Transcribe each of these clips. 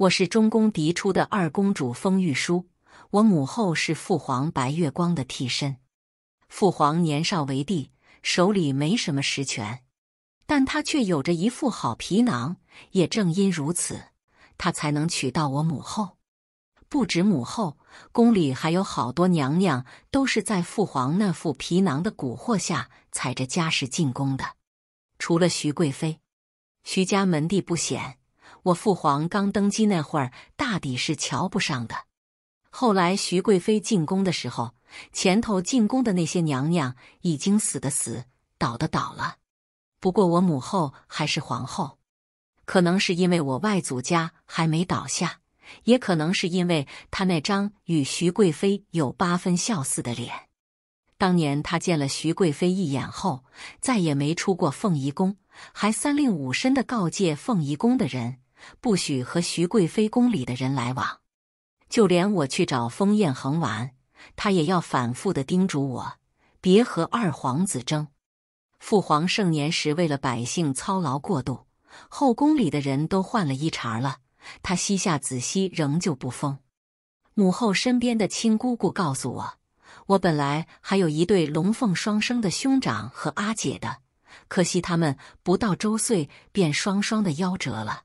我是中宫嫡出的二公主封玉淑，我母后是父皇白月光的替身。父皇年少为帝，手里没什么实权，但他却有着一副好皮囊。也正因如此，他才能娶到我母后。不止母后，宫里还有好多娘娘都是在父皇那副皮囊的蛊惑下，踩着家世进宫的。除了徐贵妃，徐家门第不显。我父皇刚登基那会儿，大抵是瞧不上的。后来徐贵妃进宫的时候，前头进宫的那些娘娘已经死的死，倒的倒了。不过我母后还是皇后，可能是因为我外祖家还没倒下，也可能是因为她那张与徐贵妃有八分相似的脸。当年她见了徐贵妃一眼后，再也没出过凤仪宫，还三令五申的告诫凤仪宫的人。不许和徐贵妃宫里的人来往，就连我去找封彦恒玩，他也要反复的叮嘱我，别和二皇子争。父皇盛年时为了百姓操劳过度，后宫里的人都换了一茬了。他膝下子息仍旧不封，母后身边的亲姑姑告诉我，我本来还有一对龙凤双生的兄长和阿姐的，可惜他们不到周岁便双双的夭折了。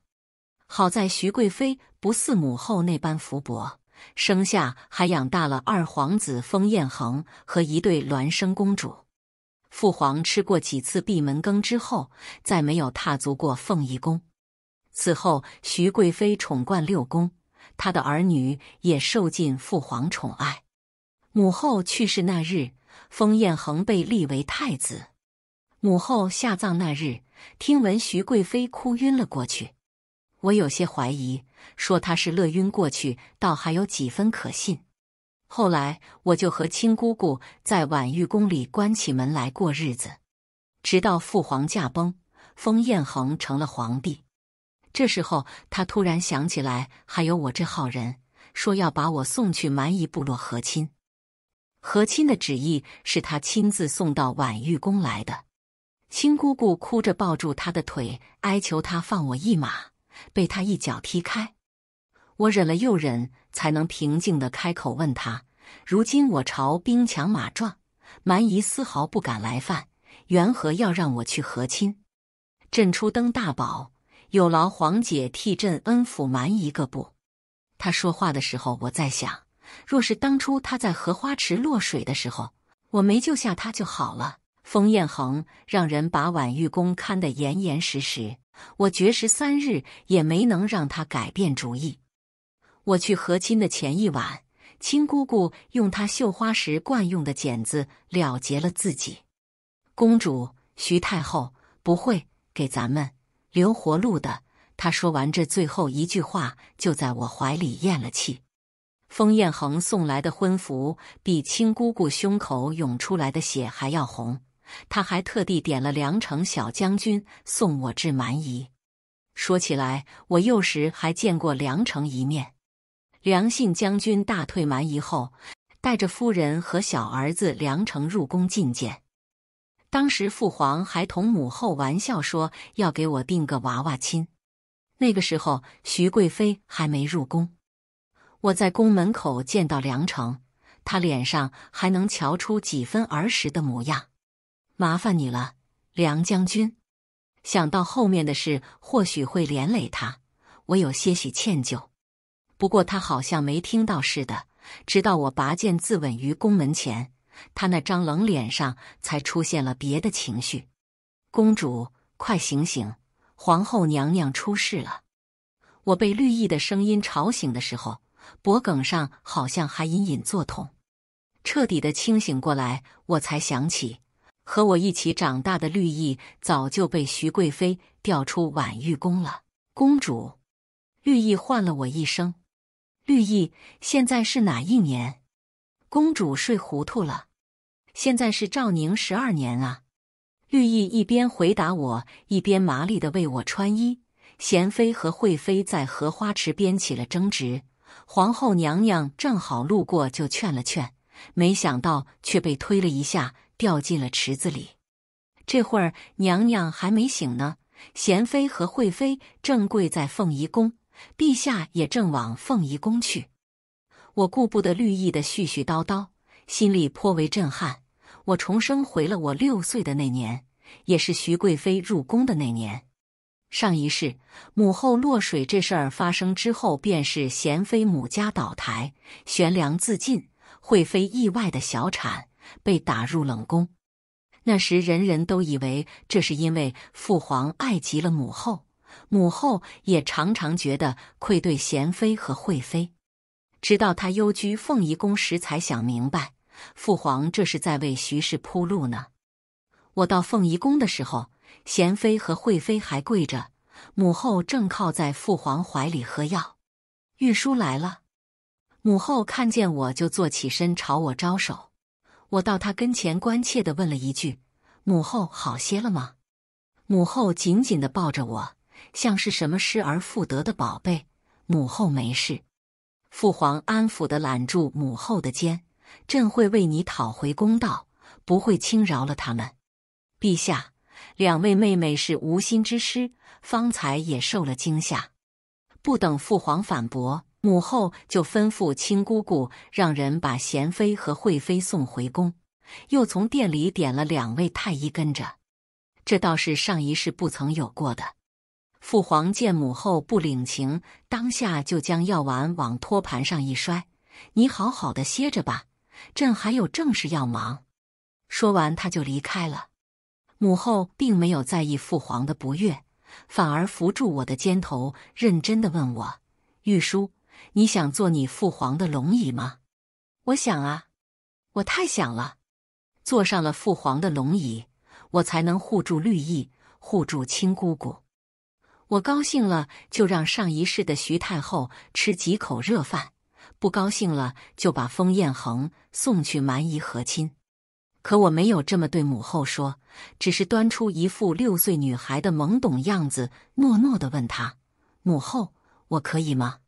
好在徐贵妃不似母后那般福薄，生下还养大了二皇子封彦恒和一对孪生公主。父皇吃过几次闭门羹之后，再没有踏足过凤仪宫。此后，徐贵妃宠冠六宫，她的儿女也受尽父皇宠爱。母后去世那日，封彦恒被立为太子。母后下葬那日，听闻徐贵妃哭晕了过去。我有些怀疑，说他是乐晕过去，倒还有几分可信。后来，我就和亲姑姑在宛玉宫里关起门来过日子，直到父皇驾崩，封彦恒成了皇帝。这时候，他突然想起来还有我这号人，说要把我送去蛮夷部落和亲。和亲的旨意是他亲自送到宛玉宫来的。亲姑姑哭着抱住他的腿，哀求他放我一马。被他一脚踢开，我忍了又忍，才能平静地开口问他：“如今我朝兵强马壮，蛮夷丝毫不敢来犯，缘何要让我去和亲？”朕初登大宝，有劳皇姐替朕恩抚蛮夷各部。他说话的时候，我在想，若是当初他在荷花池落水的时候，我没救下他就好了。封彦恒让人把宛玉宫看得严严实实。我绝食三日，也没能让他改变主意。我去和亲的前一晚，亲姑姑用她绣花时惯用的剪子了结了自己。公主，徐太后不会给咱们留活路的。她说完这最后一句话，就在我怀里咽了气。封彦恒送来的婚服，比亲姑姑胸口涌出来的血还要红。他还特地点了梁城小将军送我至蛮夷。说起来，我幼时还见过梁城一面。梁信将军大退蛮夷后，带着夫人和小儿子梁城入宫觐见。当时父皇还同母后玩笑说要给我定个娃娃亲。那个时候，徐贵妃还没入宫。我在宫门口见到梁城，他脸上还能瞧出几分儿时的模样。麻烦你了，梁将军。想到后面的事，或许会连累他，我有些许歉疚。不过他好像没听到似的，直到我拔剑自刎于宫门前，他那张冷脸上才出现了别的情绪。公主，快醒醒！皇后娘娘出事了。我被绿意的声音吵醒的时候，脖梗上好像还隐隐作痛。彻底的清醒过来，我才想起。和我一起长大的绿意早就被徐贵妃调出宛玉宫了。公主，绿意唤了我一声。绿意，现在是哪一年？公主睡糊涂了。现在是赵宁十二年啊。绿意一边回答我，一边麻利的为我穿衣。娴妃和惠妃在荷花池边起了争执，皇后娘娘正好路过，就劝了劝，没想到却被推了一下。掉进了池子里。这会儿娘娘还没醒呢，娴妃和惠妃正跪在凤仪宫，陛下也正往凤仪宫去。我顾不得绿意的絮絮叨叨，心里颇为震撼。我重生回了我六岁的那年，也是徐贵妃入宫的那年。上一世母后落水这事儿发生之后，便是娴妃母家倒台，悬梁自尽；惠妃意外的小产。被打入冷宫，那时人人都以为这是因为父皇爱极了母后，母后也常常觉得愧对贤妃和惠妃。直到她幽居凤仪宫时，才想明白父皇这是在为徐氏铺路呢。我到凤仪宫的时候，贤妃和惠妃还跪着，母后正靠在父皇怀里喝药。玉叔来了，母后看见我就坐起身，朝我招手。我到他跟前，关切的问了一句：“母后好些了吗？”母后紧紧的抱着我，像是什么失而复得的宝贝。母后没事。父皇安抚的揽住母后的肩：“朕会为你讨回公道，不会轻饶了他们。”陛下，两位妹妹是无心之失，方才也受了惊吓。不等父皇反驳。母后就吩咐亲姑姑让人把娴妃和惠妃送回宫，又从殿里点了两位太医跟着，这倒是上一世不曾有过的。父皇见母后不领情，当下就将药丸往托盘上一摔：“你好好的歇着吧，朕还有正事要忙。”说完他就离开了。母后并没有在意父皇的不悦，反而扶住我的肩头，认真的问我：“玉书。”你想坐你父皇的龙椅吗？我想啊，我太想了。坐上了父皇的龙椅，我才能护住绿意，护住亲姑姑。我高兴了，就让上一世的徐太后吃几口热饭；不高兴了，就把封彦恒送去蛮夷和亲。可我没有这么对母后说，只是端出一副六岁女孩的懵懂样子，诺诺的问她：“母后，我可以吗？”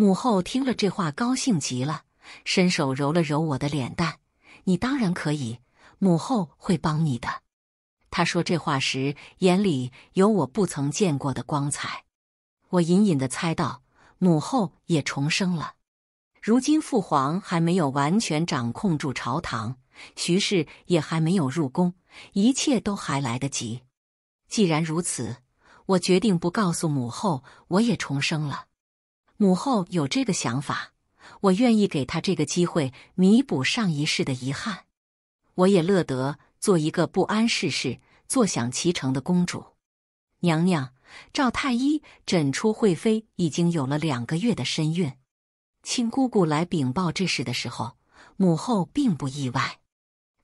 母后听了这话，高兴极了，伸手揉了揉我的脸蛋。你当然可以，母后会帮你的。她说这话时，眼里有我不曾见过的光彩。我隐隐的猜到，母后也重生了。如今父皇还没有完全掌控住朝堂，徐氏也还没有入宫，一切都还来得及。既然如此，我决定不告诉母后，我也重生了。母后有这个想法，我愿意给她这个机会弥补上一世的遗憾。我也乐得做一个不谙世事、坐享其成的公主。娘娘，赵太医诊出惠妃已经有了两个月的身孕。亲姑姑来禀报这事的时候，母后并不意外。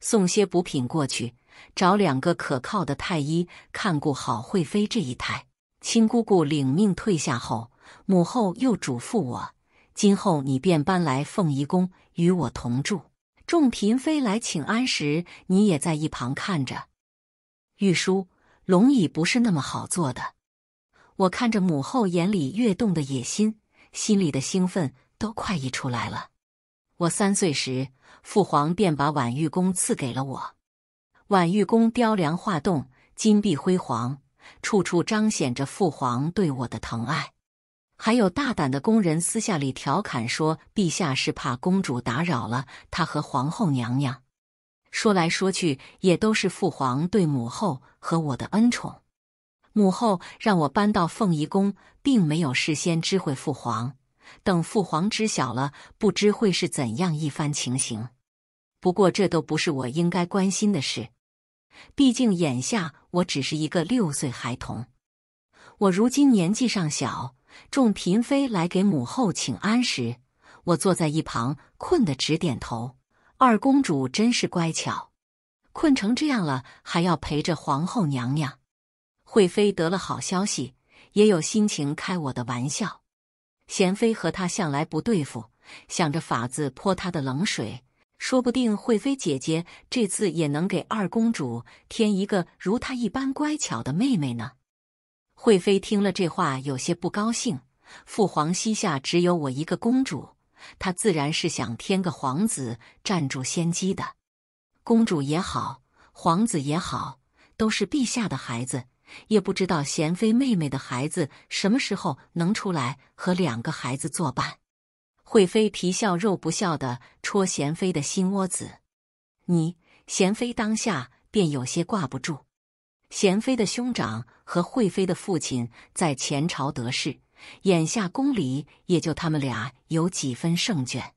送些补品过去，找两个可靠的太医看顾好惠妃这一胎。亲姑姑领命退下后。母后又嘱咐我，今后你便搬来凤仪宫与我同住。众嫔妃来请安时，你也在一旁看着。玉书，龙椅不是那么好坐的。我看着母后眼里跃动的野心，心里的兴奋都快溢出来了。我三岁时，父皇便把婉玉宫赐给了我。婉玉宫雕梁画栋，金碧辉煌，处处彰显着父皇对我的疼爱。还有大胆的宫人私下里调侃说：“陛下是怕公主打扰了他和皇后娘娘。”说来说去，也都是父皇对母后和我的恩宠。母后让我搬到凤仪宫，并没有事先知会父皇。等父皇知晓了，不知会是怎样一番情形。不过，这都不是我应该关心的事。毕竟眼下我只是一个六岁孩童，我如今年纪尚小。众嫔妃来给母后请安时，我坐在一旁，困得直点头。二公主真是乖巧，困成这样了还要陪着皇后娘娘。惠妃得了好消息，也有心情开我的玩笑。贤妃和她向来不对付，想着法子泼她的冷水。说不定惠妃姐姐这次也能给二公主添一个如她一般乖巧的妹妹呢。惠妃听了这话，有些不高兴。父皇膝下只有我一个公主，她自然是想添个皇子，占住先机的。公主也好，皇子也好，都是陛下的孩子，也不知道贤妃妹妹的孩子什么时候能出来和两个孩子作伴。惠妃皮笑肉不笑的戳贤妃的心窝子，你贤妃当下便有些挂不住。贤妃的兄长和惠妃的父亲在前朝得势，眼下宫里也就他们俩有几分胜券。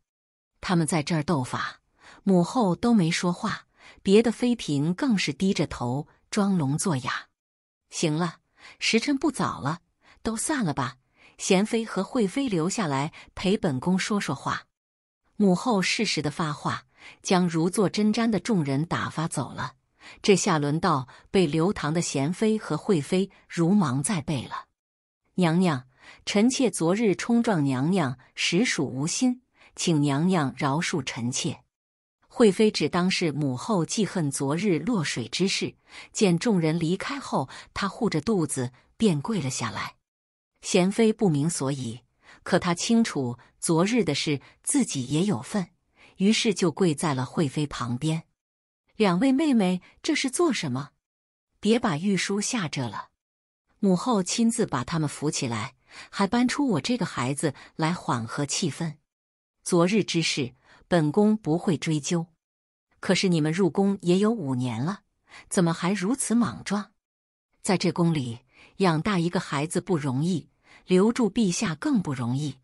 他们在这儿斗法，母后都没说话，别的妃嫔更是低着头装聋作哑。行了，时辰不早了，都散了吧。贤妃和惠妃留下来陪本宫说说话。母后适时的发话，将如坐针毡的众人打发走了。这下轮到被刘唐的贤妃和惠妃如芒在背了。娘娘，臣妾昨日冲撞娘娘，实属无心，请娘娘饶恕臣妾。惠妃只当是母后记恨昨日落水之事，见众人离开后，她护着肚子便跪了下来。贤妃不明所以，可她清楚昨日的事自己也有份，于是就跪在了惠妃旁边。两位妹妹，这是做什么？别把玉书吓着了。母后亲自把他们扶起来，还搬出我这个孩子来缓和气氛。昨日之事，本宫不会追究。可是你们入宫也有五年了，怎么还如此莽撞？在这宫里养大一个孩子不容易，留住陛下更不容易。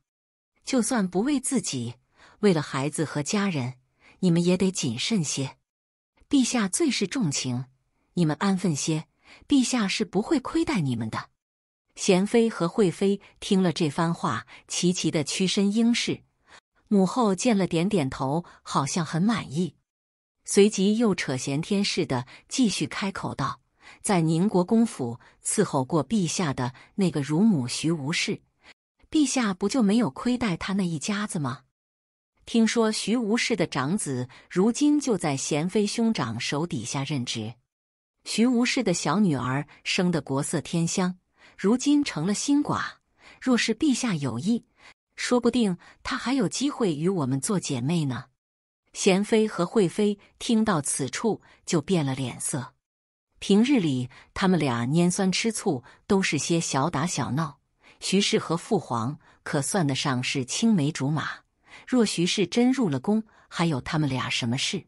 就算不为自己，为了孩子和家人，你们也得谨慎些。陛下最是重情，你们安分些，陛下是不会亏待你们的。贤妃和惠妃听了这番话，齐齐的屈身应是。母后见了，点点头，好像很满意。随即又扯闲天似的继续开口道：“在宁国公府伺候过陛下的那个乳母徐无事，陛下不就没有亏待他那一家子吗？”听说徐无氏的长子如今就在贤妃兄长手底下任职，徐无氏的小女儿生得国色天香，如今成了新寡。若是陛下有意，说不定她还有机会与我们做姐妹呢。贤妃和惠妃听到此处就变了脸色。平日里他们俩拈酸吃醋都是些小打小闹，徐氏和父皇可算得上是青梅竹马。若徐氏真入了宫，还有他们俩什么事？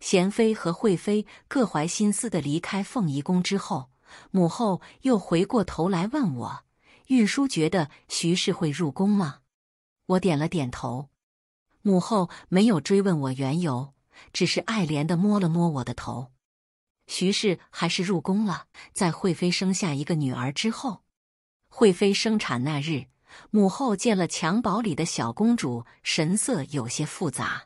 娴妃和惠妃各怀心思的离开凤仪宫之后，母后又回过头来问我：“玉叔觉得徐氏会入宫吗？”我点了点头。母后没有追问我缘由，只是爱怜的摸了摸我的头。徐氏还是入宫了，在惠妃生下一个女儿之后，惠妃生产那日。母后见了襁褓里的小公主，神色有些复杂。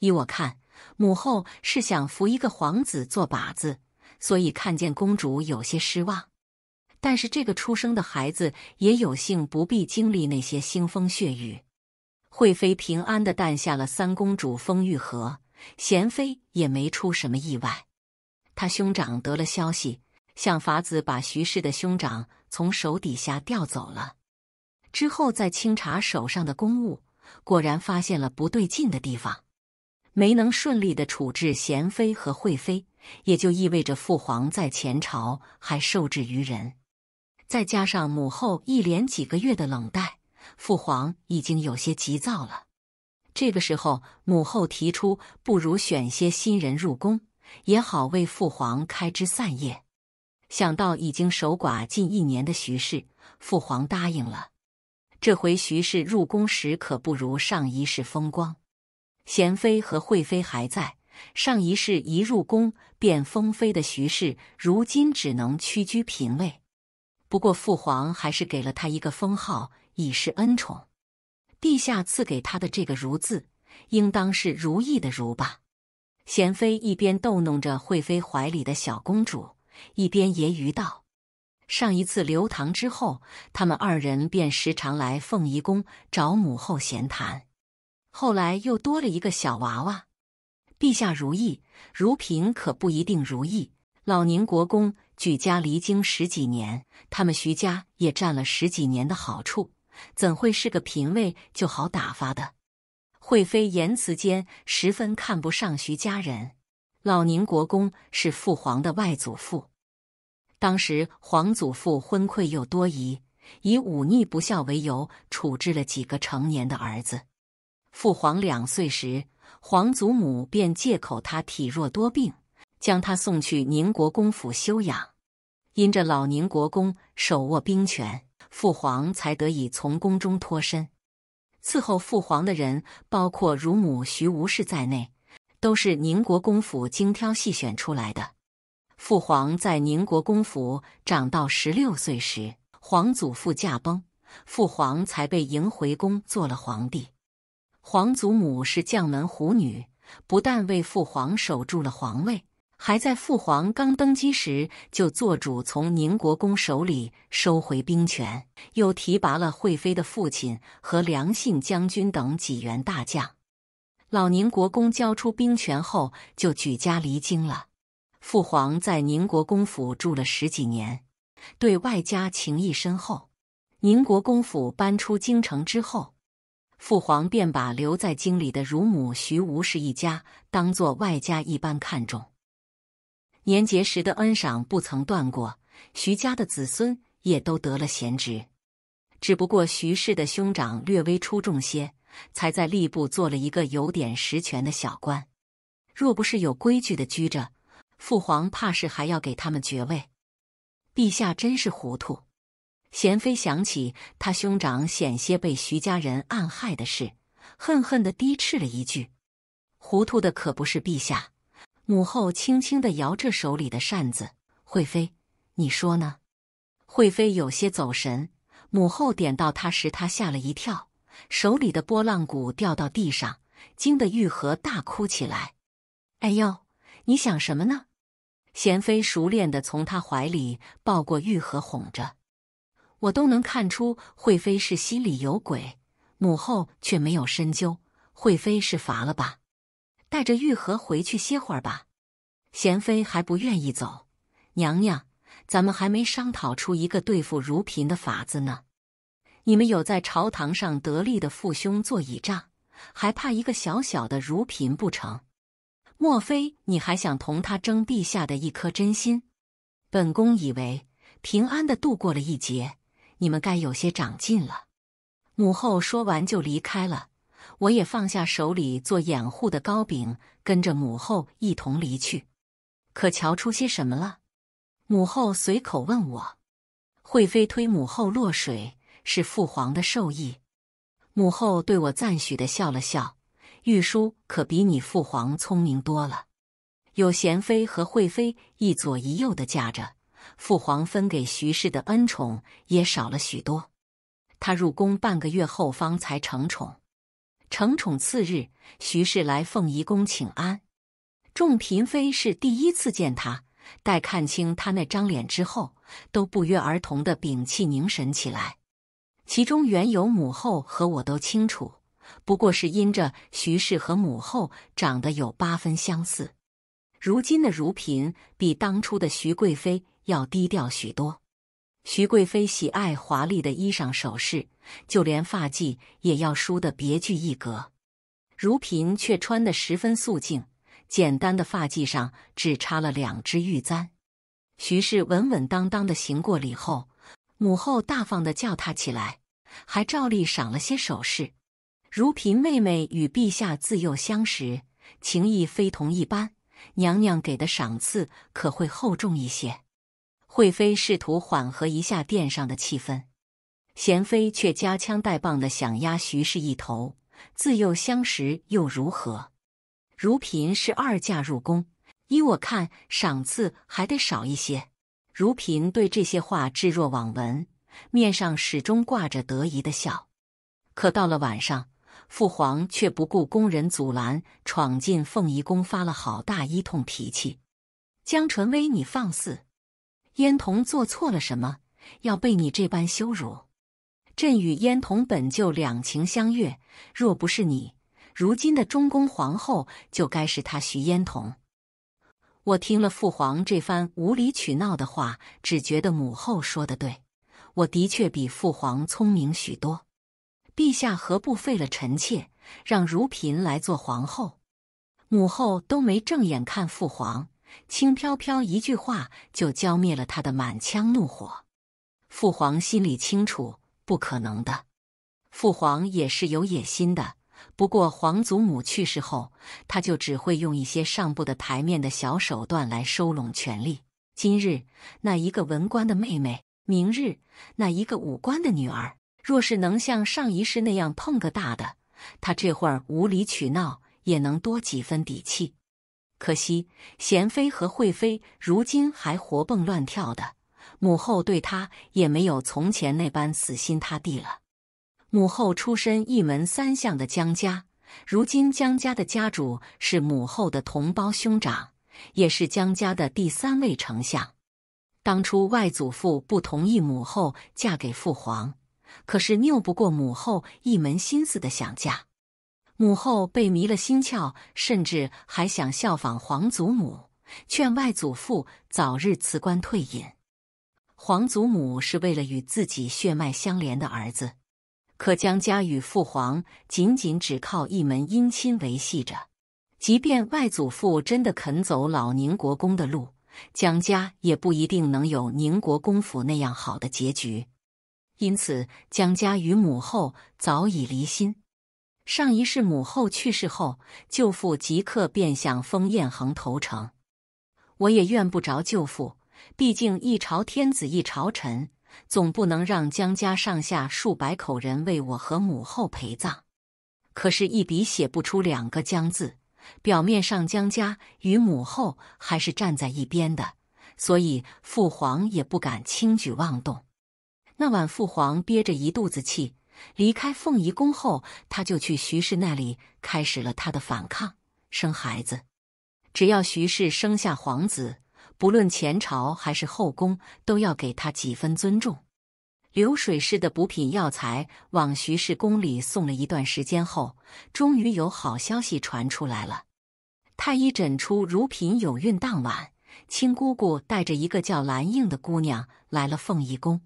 依我看，母后是想扶一个皇子做靶子，所以看见公主有些失望。但是这个出生的孩子也有幸不必经历那些腥风血雨。惠妃平安的诞下了三公主丰玉和，贤妃也没出什么意外。她兄长得了消息，想法子把徐氏的兄长从手底下调走了。之后再清查手上的公务，果然发现了不对劲的地方，没能顺利的处置贤妃和惠妃，也就意味着父皇在前朝还受制于人。再加上母后一连几个月的冷淡，父皇已经有些急躁了。这个时候，母后提出不如选些新人入宫，也好为父皇开枝散叶。想到已经守寡近一年的徐氏，父皇答应了。这回徐氏入宫时可不如上一世风光，贤妃和惠妃还在。上一世一入宫便封妃的徐氏，如今只能屈居嫔位。不过父皇还是给了他一个封号，以示恩宠。陛下赐给他的这个“如”字，应当是如意的“如”吧？贤妃一边逗弄着惠妃怀里的小公主，一边揶揄道。上一次留堂之后，他们二人便时常来凤仪宫找母后闲谈。后来又多了一个小娃娃。陛下如意，如嫔可不一定如意。老宁国公举家离京十几年，他们徐家也占了十几年的好处，怎会是个嫔位就好打发的？惠妃言辞间十分看不上徐家人。老宁国公是父皇的外祖父。当时，皇祖父昏聩又多疑，以忤逆不孝为由处置了几个成年的儿子。父皇两岁时，皇祖母便借口他体弱多病，将他送去宁国公府休养。因着老宁国公手握兵权，父皇才得以从宫中脱身。伺候父皇的人，包括乳母徐无氏在内，都是宁国公府精挑细选出来的。父皇在宁国公府长到十六岁时，皇祖父驾崩，父皇才被迎回宫做了皇帝。皇祖母是将门虎女，不但为父皇守住了皇位，还在父皇刚登基时就做主从宁国公手里收回兵权，又提拔了惠妃的父亲和梁信将军等几员大将。老宁国公交出兵权后，就举家离京了。父皇在宁国公府住了十几年，对外家情谊深厚。宁国公府搬出京城之后，父皇便把留在京里的乳母徐无氏一家当做外家一般看重，年节时的恩赏不曾断过。徐家的子孙也都得了闲职，只不过徐氏的兄长略微出众些，才在吏部做了一个有点实权的小官。若不是有规矩的拘着。父皇怕是还要给他们爵位，陛下真是糊涂。贤妃想起他兄长险些被徐家人暗害的事，恨恨地低斥了一句：“糊涂的可不是陛下。”母后轻轻地摇着手里的扇子。惠妃，你说呢？惠妃有些走神，母后点到她时，她吓了一跳，手里的拨浪鼓掉到地上，惊得玉荷大哭起来。“哎呦，你想什么呢？”贤妃熟练地从他怀里抱过玉荷，哄着我都能看出惠妃是心里有鬼，母后却没有深究。惠妃是乏了吧？带着玉荷回去歇会儿吧。贤妃还不愿意走，娘娘，咱们还没商讨出一个对付如嫔的法子呢。你们有在朝堂上得力的父兄做倚仗，还怕一个小小的如嫔不成？莫非你还想同他争陛下的一颗真心？本宫以为平安的度过了一劫，你们该有些长进了。母后说完就离开了，我也放下手里做掩护的糕饼，跟着母后一同离去。可瞧出些什么了？母后随口问我。惠妃推母后落水是父皇的授意，母后对我赞许的笑了笑。玉书可比你父皇聪明多了，有贤妃和惠妃一左一右的架着，父皇分给徐氏的恩宠也少了许多。他入宫半个月后方才承宠，承宠次日，徐氏来凤仪宫请安，众嫔妃是第一次见他，待看清他那张脸之后，都不约而同的屏气凝神起来，其中缘由母后和我都清楚。不过是因着徐氏和母后长得有八分相似，如今的如嫔比当初的徐贵妃要低调许多。徐贵妃喜爱华丽的衣裳首饰，就连发髻也要梳得别具一格；如嫔却穿得十分素净，简单的发髻上只插了两支玉簪。徐氏稳稳当当的行过礼后，母后大方的叫她起来，还照例赏了些首饰。如嫔妹妹与陛下自幼相识，情谊非同一般。娘娘给的赏赐可会厚重一些？惠妃试图缓和一下殿上的气氛，贤妃却夹枪带棒的想压徐氏一头。自幼相识又如何？如嫔是二嫁入宫，依我看，赏赐还得少一些。如嫔对这些话置若罔闻，面上始终挂着得意的笑。可到了晚上。父皇却不顾宫人阻拦，闯进凤仪宫，发了好大一通脾气。江纯威，你放肆！燕童做错了什么，要被你这般羞辱？朕与燕童本就两情相悦，若不是你，如今的中宫皇后就该是他徐燕童。我听了父皇这番无理取闹的话，只觉得母后说的对，我的确比父皇聪明许多。陛下何不废了臣妾，让如嫔来做皇后？母后都没正眼看父皇，轻飘飘一句话就浇灭了他的满腔怒火。父皇心里清楚，不可能的。父皇也是有野心的，不过皇祖母去世后，他就只会用一些上不得台面的小手段来收拢权力。今日那一个文官的妹妹，明日那一个武官的女儿。若是能像上一世那样碰个大的，他这会儿无理取闹也能多几分底气。可惜贤妃和惠妃如今还活蹦乱跳的，母后对她也没有从前那般死心塌地了。母后出身一门三相的江家，如今江家的家主是母后的同胞兄长，也是江家的第三位丞相。当初外祖父不同意母后嫁给父皇。可是拗不过母后一门心思的想嫁，母后被迷了心窍，甚至还想效仿皇祖母，劝外祖父早日辞官退隐。皇祖母是为了与自己血脉相连的儿子，可江家与父皇仅仅只靠一门姻亲维系着，即便外祖父真的肯走老宁国公的路，江家也不一定能有宁国公府那样好的结局。因此，江家与母后早已离心。上一世母后去世后，舅父即刻便向封彦恒投诚。我也怨不着舅父，毕竟一朝天子一朝臣，总不能让江家上下数百口人为我和母后陪葬。可是，一笔写不出两个江字。表面上，江家与母后还是站在一边的，所以父皇也不敢轻举妄动。那晚，父皇憋着一肚子气离开凤仪宫后，他就去徐氏那里开始了他的反抗。生孩子，只要徐氏生下皇子，不论前朝还是后宫，都要给他几分尊重。流水式的补品药材往徐氏宫里送了一段时间后，终于有好消息传出来了。太医诊出如嫔有孕。当晚，亲姑姑带着一个叫蓝映的姑娘来了凤仪宫。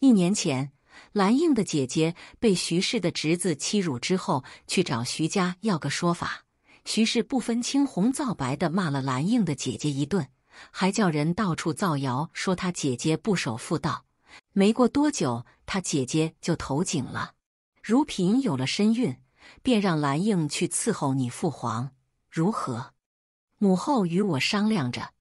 一年前，蓝映的姐姐被徐氏的侄子欺辱之后，去找徐家要个说法。徐氏不分青红皂白的骂了蓝映的姐姐一顿，还叫人到处造谣说她姐姐不守妇道。没过多久，她姐姐就投井了。如嫔有了身孕，便让蓝映去伺候你父皇，如何？母后与我商量着，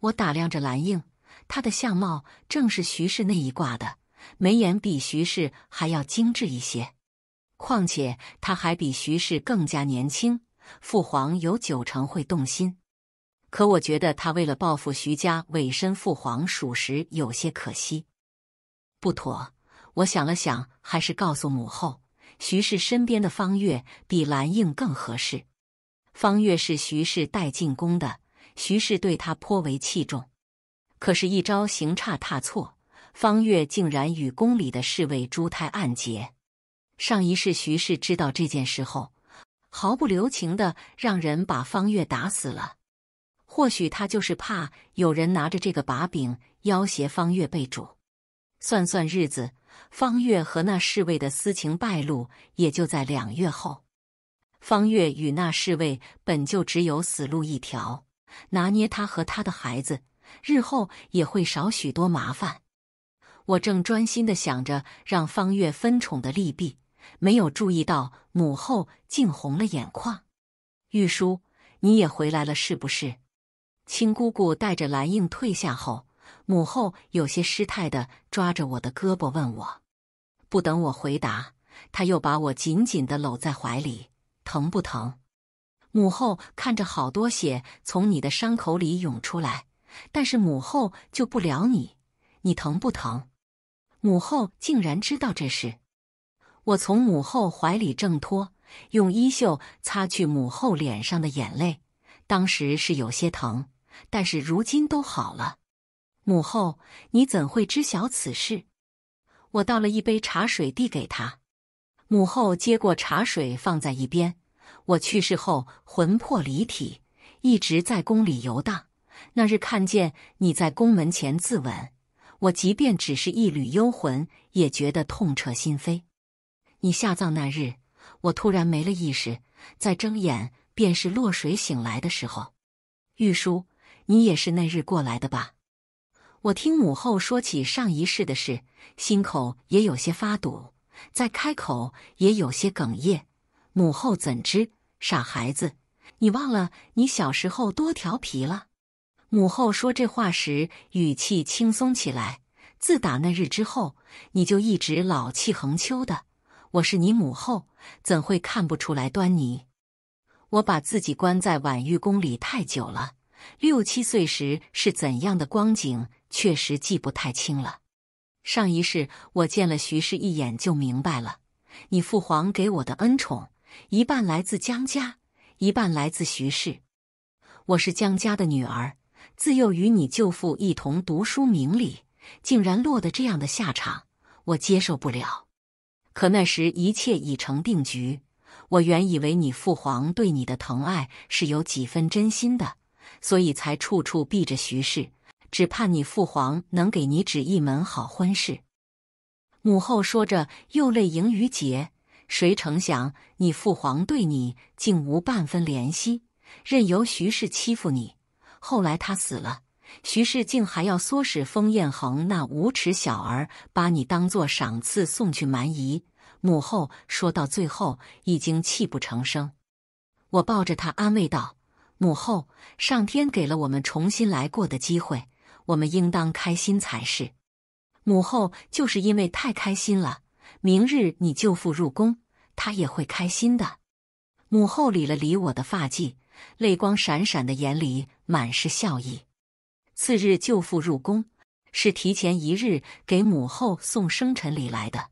我打量着蓝映，她的相貌正是徐氏那一卦的。眉眼比徐氏还要精致一些，况且他还比徐氏更加年轻，父皇有九成会动心。可我觉得他为了报复徐家委身父皇，属实有些可惜。不妥，我想了想，还是告诉母后，徐氏身边的方月比蓝映更合适。方月是徐氏带进宫的，徐氏对他颇为器重，可是，一招行差踏错。方月竟然与宫里的侍卫朱太暗结。上一世徐氏知道这件事后，毫不留情的让人把方月打死了。或许他就是怕有人拿着这个把柄要挟方月被主。算算日子，方月和那侍卫的私情败露也就在两月后。方月与那侍卫本就只有死路一条，拿捏他和他的孩子，日后也会少许多麻烦。我正专心的想着让方月分宠的利弊，没有注意到母后竟红了眼眶。玉叔，你也回来了是不是？亲姑姑带着蓝映退下后，母后有些失态的抓着我的胳膊问我。不等我回答，她又把我紧紧的搂在怀里，疼不疼？母后看着好多血从你的伤口里涌出来，但是母后救不了你，你疼不疼？母后竟然知道这事！我从母后怀里挣脱，用衣袖擦去母后脸上的眼泪。当时是有些疼，但是如今都好了。母后，你怎会知晓此事？我倒了一杯茶水递给她。母后接过茶水，放在一边。我去世后魂魄离体，一直在宫里游荡。那日看见你在宫门前自刎。我即便只是一缕幽魂，也觉得痛彻心扉。你下葬那日，我突然没了意识，再睁眼便是落水醒来的时候。玉叔，你也是那日过来的吧？我听母后说起上一世的事，心口也有些发堵，再开口也有些哽咽。母后怎知？傻孩子，你忘了你小时候多调皮了。母后说这话时，语气轻松起来。自打那日之后，你就一直老气横秋的。我是你母后，怎会看不出来端倪？我把自己关在婉玉宫里太久了，六七岁时是怎样的光景，确实记不太清了。上一世我见了徐氏一眼就明白了，你父皇给我的恩宠，一半来自江家，一半来自徐氏。我是江家的女儿。自幼与你舅父一同读书明理，竟然落得这样的下场，我接受不了。可那时一切已成定局，我原以为你父皇对你的疼爱是有几分真心的，所以才处处避着徐氏，只盼你父皇能给你指一门好婚事。母后说着，又泪盈于睫。谁成想，你父皇对你竟无半分怜惜，任由徐氏欺负你。后来他死了，徐氏竟还要唆使封彦恒那无耻小儿把你当做赏赐送去蛮夷。母后说到最后已经泣不成声，我抱着他安慰道：“母后，上天给了我们重新来过的机会，我们应当开心才是。母后就是因为太开心了，明日你舅父入宫，他也会开心的。”母后理了理我的发髻。泪光闪闪的眼里满是笑意。次日，舅父入宫，是提前一日给母后送生辰礼来的。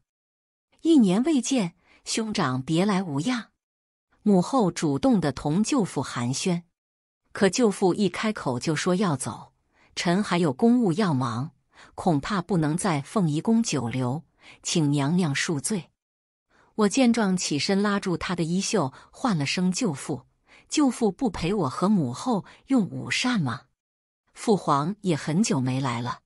一年未见，兄长别来无恙。母后主动的同舅父寒暄，可舅父一开口就说要走，臣还有公务要忙，恐怕不能在凤仪宫久留，请娘娘恕罪。我见状起身，拉住他的衣袖，唤了声舅父。舅父不陪我和母后用午膳吗？父皇也很久没来了。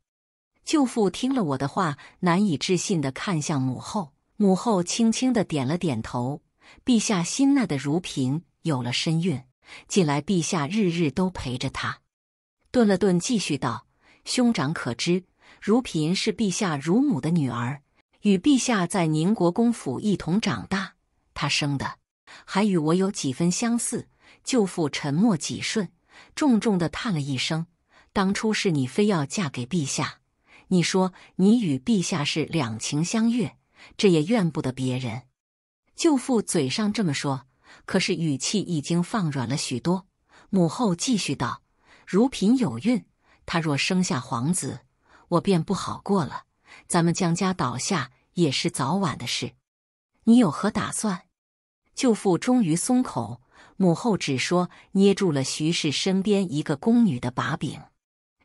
舅父听了我的话，难以置信的看向母后，母后轻轻的点了点头。陛下心纳的如嫔有了身孕，近来陛下日日都陪着她。顿了顿，继续道：“兄长可知，如嫔是陛下乳母的女儿，与陛下在宁国公府一同长大，她生的还与我有几分相似。”舅父沉默几瞬，重重的叹了一声：“当初是你非要嫁给陛下，你说你与陛下是两情相悦，这也怨不得别人。”舅父嘴上这么说，可是语气已经放软了许多。母后继续道：“如嫔有孕，她若生下皇子，我便不好过了，咱们江家倒下也是早晚的事。你有何打算？”舅父终于松口。母后只说捏住了徐氏身边一个宫女的把柄，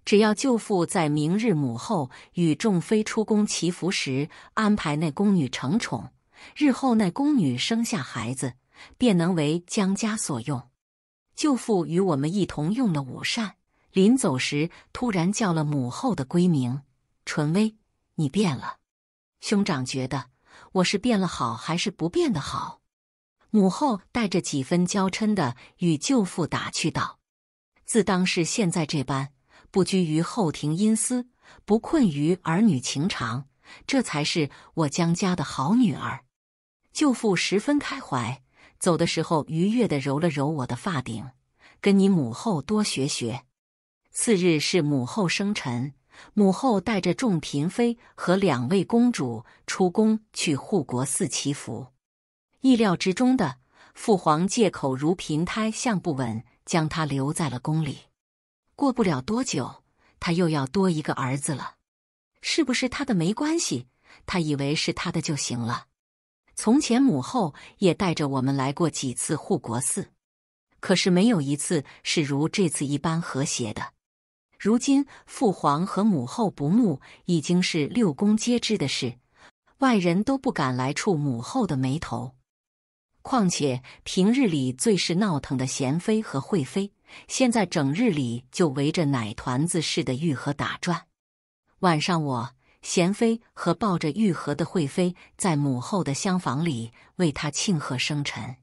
只要舅父在明日母后与众妃出宫祈福时安排那宫女承宠，日后那宫女生下孩子，便能为江家所用。舅父与我们一同用了午膳，临走时突然叫了母后的闺名，纯薇”，你变了。兄长觉得我是变了好，还是不变的好？母后带着几分娇嗔的与舅父打趣道：“自当是现在这般，不拘于后庭阴私，不困于儿女情长，这才是我江家的好女儿。”舅父十分开怀，走的时候愉悦的揉了揉我的发顶，跟你母后多学学。次日是母后生辰，母后带着众嫔妃和两位公主出宫去护国寺祈福。意料之中的，父皇借口如平胎相不稳，将他留在了宫里。过不了多久，他又要多一个儿子了。是不是他的没关系，他以为是他的就行了。从前母后也带着我们来过几次护国寺，可是没有一次是如这次一般和谐的。如今父皇和母后不睦，已经是六宫皆知的事，外人都不敢来触母后的眉头。况且平日里最是闹腾的贤妃和惠妃，现在整日里就围着奶团子似的玉盒打转。晚上，我贤妃和抱着玉盒的惠妃在母后的厢房里为她庆贺生辰。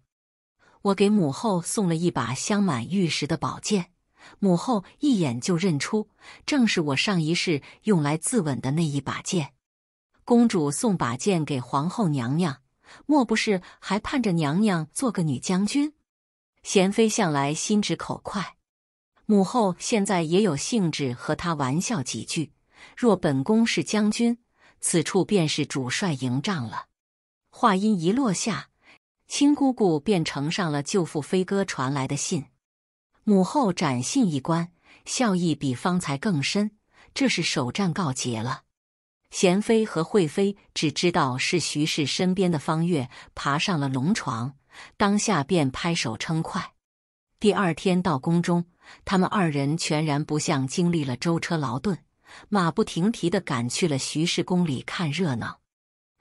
我给母后送了一把镶满玉石的宝剑，母后一眼就认出，正是我上一世用来自刎的那一把剑。公主送把剑给皇后娘娘。莫不是还盼着娘娘做个女将军？贤妃向来心直口快，母后现在也有兴致和她玩笑几句。若本宫是将军，此处便是主帅营帐了。话音一落下，亲姑姑便呈上了舅父飞哥传来的信。母后展信一观，笑意比方才更深。这是首战告捷了。贤妃和惠妃只知道是徐氏身边的方月爬上了龙床，当下便拍手称快。第二天到宫中，他们二人全然不像经历了舟车劳顿，马不停蹄地赶去了徐氏宫里看热闹。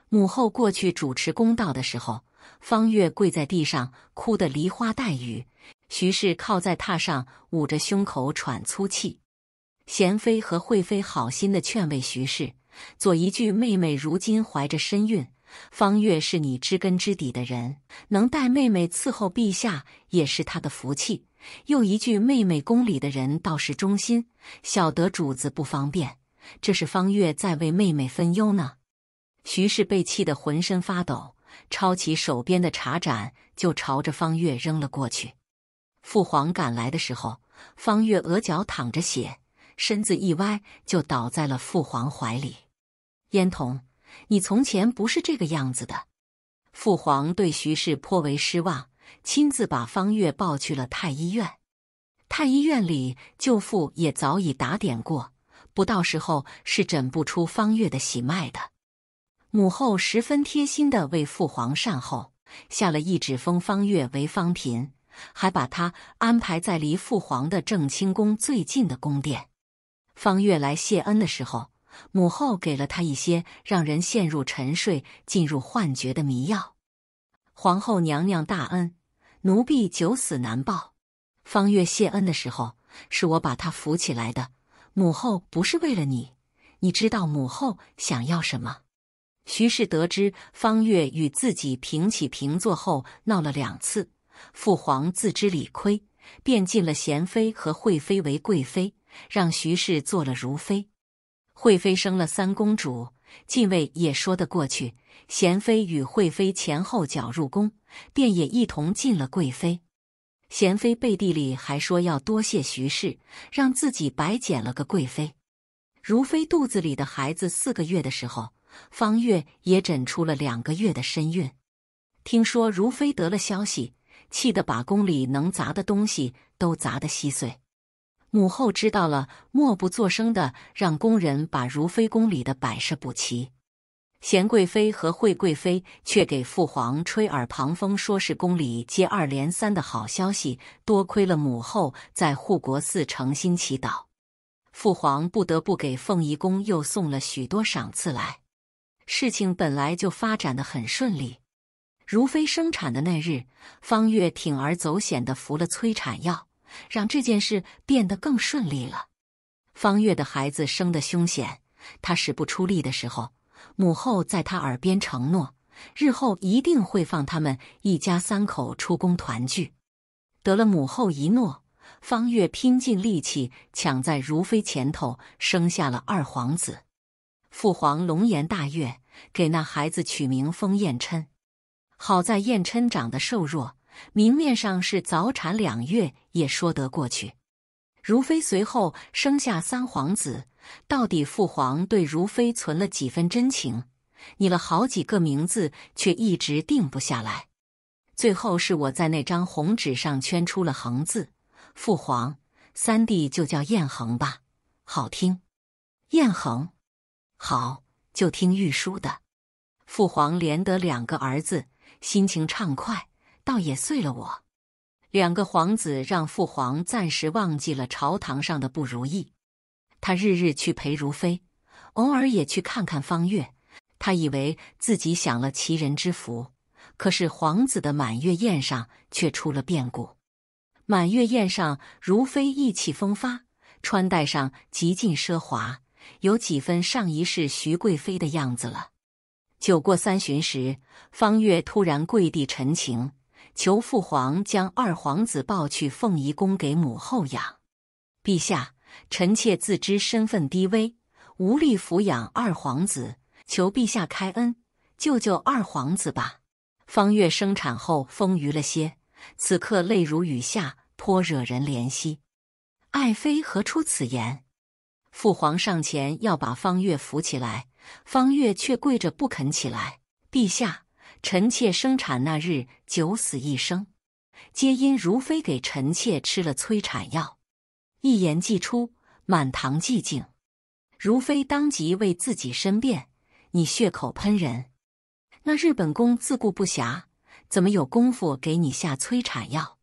母后过去主持公道的时候，方月跪在地上哭得梨花带雨，徐氏靠在榻上捂着胸口喘粗气。贤妃和惠妃好心地劝慰徐氏。左一句妹妹如今怀着身孕，方月是你知根知底的人，能带妹妹伺候陛下也是她的福气。又一句妹妹宫里的人倒是忠心，晓得主子不方便，这是方月在为妹妹分忧呢。徐氏被气得浑身发抖，抄起手边的茶盏就朝着方月扔了过去。父皇赶来的时候，方月额角淌着血，身子一歪就倒在了父皇怀里。烟彤，你从前不是这个样子的。父皇对徐氏颇为失望，亲自把方月抱去了太医院。太医院里，舅父也早已打点过，不到时候是诊不出方月的喜脉的。母后十分贴心的为父皇善后，下了一旨封方月为方嫔，还把她安排在离父皇的正清宫最近的宫殿。方月来谢恩的时候。母后给了他一些让人陷入沉睡、进入幻觉的迷药。皇后娘娘大恩，奴婢九死难报。方月谢恩的时候，是我把她扶起来的。母后不是为了你，你知道母后想要什么？徐氏得知方月与自己平起平坐后，闹了两次。父皇自知理亏，便进了贤妃和惠妃为贵妃，让徐氏做了如妃。惠妃生了三公主，晋位也说得过去。娴妃与惠妃前后脚入宫，便也一同进了贵妃。娴妃背地里还说要多谢徐氏，让自己白捡了个贵妃。如妃肚子里的孩子四个月的时候，方月也诊出了两个月的身孕。听说如妃得了消息，气得把宫里能砸的东西都砸得稀碎。母后知道了，默不作声的让宫人把如妃宫里的摆设补齐。贤贵妃和惠贵妃却给父皇吹耳旁风，说是宫里接二连三的好消息，多亏了母后在护国寺诚心祈祷，父皇不得不给凤仪宫又送了许多赏赐来。事情本来就发展的很顺利。如妃生产的那日，方月铤而走险的服了催产药。让这件事变得更顺利了。方月的孩子生得凶险，她使不出力的时候，母后在她耳边承诺，日后一定会放他们一家三口出宫团聚。得了母后一诺，方月拼尽力气，抢在如妃前头生下了二皇子。父皇龙颜大悦，给那孩子取名封彦琛。好在彦琛长得瘦弱。明面上是早产两月，也说得过去。如妃随后生下三皇子，到底父皇对如妃存了几分真情？拟了好几个名字，却一直定不下来。最后是我在那张红纸上圈出了“横字。父皇，三弟就叫燕恒吧，好听。燕恒，好，就听玉书的。父皇连得两个儿子，心情畅快。倒也遂了我。两个皇子让父皇暂时忘记了朝堂上的不如意，他日日去陪如妃，偶尔也去看看方月。他以为自己享了齐人之福，可是皇子的满月宴上却出了变故。满月宴上，如妃意气风发，穿戴上极尽奢华，有几分上一世徐贵妃的样子了。酒过三巡时，方月突然跪地陈情。求父皇将二皇子抱去凤仪宫给母后养。陛下，臣妾自知身份低微，无力抚养二皇子，求陛下开恩，救救二皇子吧。方月生产后丰腴了些，此刻泪如雨下，颇惹人怜惜。爱妃何出此言？父皇上前要把方月扶起来，方月却跪着不肯起来。陛下。臣妾生产那日九死一生，皆因如妃给臣妾吃了催产药。一言既出，满堂寂静。如妃当即为自己申辩：“你血口喷人！那日本宫自顾不暇，怎么有功夫给你下催产药？”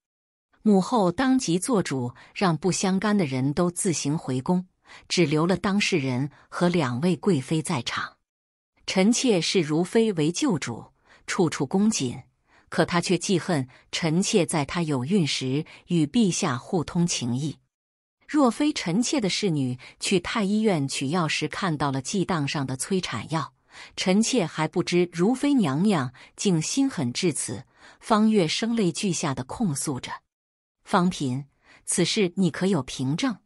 母后当即做主，让不相干的人都自行回宫，只留了当事人和两位贵妃在场。臣妾视如妃为救主。处处恭谨，可他却记恨臣妾在他有孕时与陛下互通情意。若非臣妾的侍女去太医院取药时看到了记档上的催产药，臣妾还不知如妃娘娘竟心狠至此。方月声泪俱下的控诉着：“方嫔，此事你可有凭证？”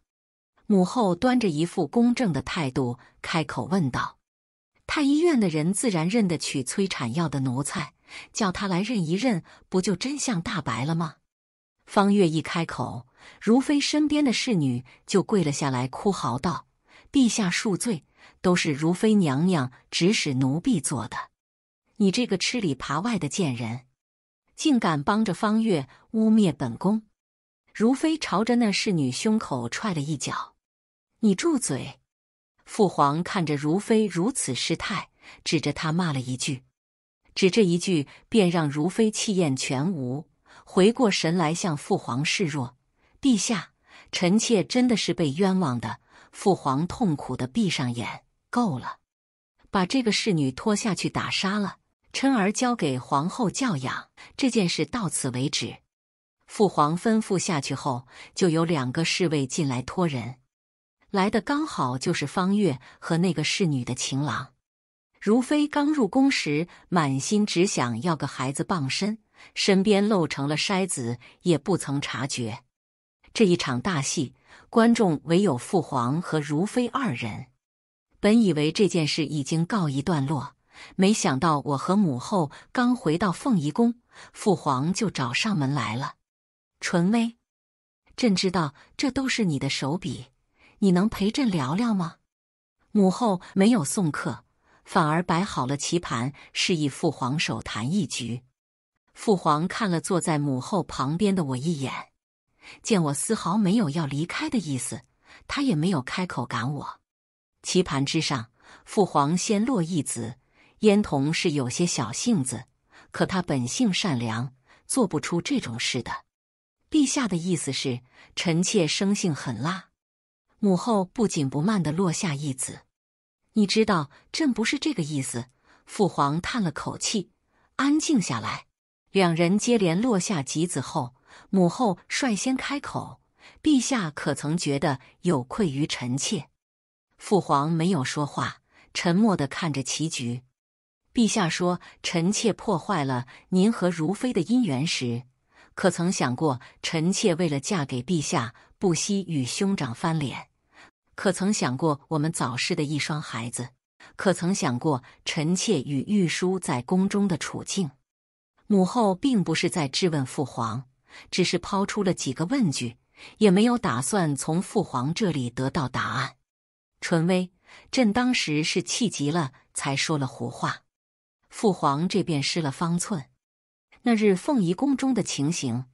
母后端着一副公正的态度开口问道。太医院的人自然认得取催产药的奴才，叫他来认一认，不就真相大白了吗？方月一开口，如妃身边的侍女就跪了下来，哭嚎道：“陛下恕罪，都是如妃娘娘指使奴婢做的。你这个吃里扒外的贱人，竟敢帮着方月污蔑本宫！”如妃朝着那侍女胸口踹了一脚：“你住嘴！”父皇看着如妃如此失态，指着他骂了一句，只这一句便让如妃气焰全无，回过神来向父皇示弱：“陛下，臣妾真的是被冤枉的。”父皇痛苦的闭上眼：“够了，把这个侍女拖下去打杀了，琛儿交给皇后教养，这件事到此为止。”父皇吩咐下去后，就有两个侍卫进来托人。来的刚好就是方月和那个侍女的情郎，如妃刚入宫时满心只想要个孩子傍身，身边漏成了筛子也不曾察觉。这一场大戏，观众唯有父皇和如妃二人。本以为这件事已经告一段落，没想到我和母后刚回到凤仪宫，父皇就找上门来了。纯薇，朕知道这都是你的手笔。你能陪朕聊聊吗？母后没有送客，反而摆好了棋盘，示意父皇手谈一局。父皇看了坐在母后旁边的我一眼，见我丝毫没有要离开的意思，他也没有开口赶我。棋盘之上，父皇先落一子。燕童是有些小性子，可他本性善良，做不出这种事的。陛下的意思是，臣妾生性狠辣。母后不紧不慢的落下一子，你知道朕不是这个意思。父皇叹了口气，安静下来。两人接连落下几子后，母后率先开口：“陛下可曾觉得有愧于臣妾？”父皇没有说话，沉默的看着棋局。陛下说：“臣妾破坏了您和如妃的姻缘时，可曾想过臣妾为了嫁给陛下，不惜与兄长翻脸？”可曾想过我们早逝的一双孩子？可曾想过臣妾与玉书在宫中的处境？母后并不是在质问父皇，只是抛出了几个问句，也没有打算从父皇这里得到答案。纯威，朕当时是气急了才说了胡话，父皇这便失了方寸。那日凤仪宫中的情形。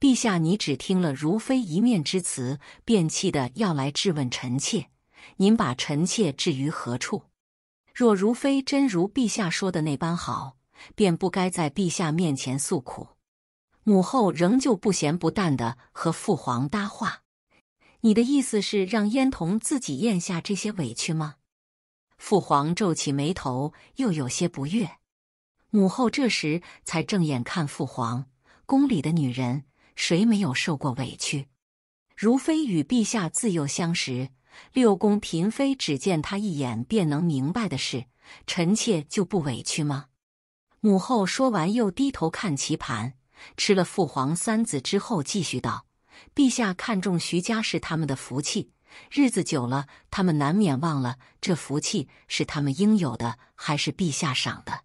陛下，你只听了如妃一面之词，便气得要来质问臣妾。您把臣妾置于何处？若如妃真如陛下说的那般好，便不该在陛下面前诉苦。母后仍旧不咸不淡的和父皇搭话。你的意思是让燕童自己咽下这些委屈吗？父皇皱起眉头，又有些不悦。母后这时才正眼看父皇，宫里的女人。谁没有受过委屈？如妃与陛下自幼相识，六宫嫔妃只见他一眼便能明白的事，臣妾就不委屈吗？母后说完，又低头看棋盘，吃了父皇三子之后，继续道：“陛下看中徐家是他们的福气，日子久了，他们难免忘了这福气是他们应有的，还是陛下赏的。”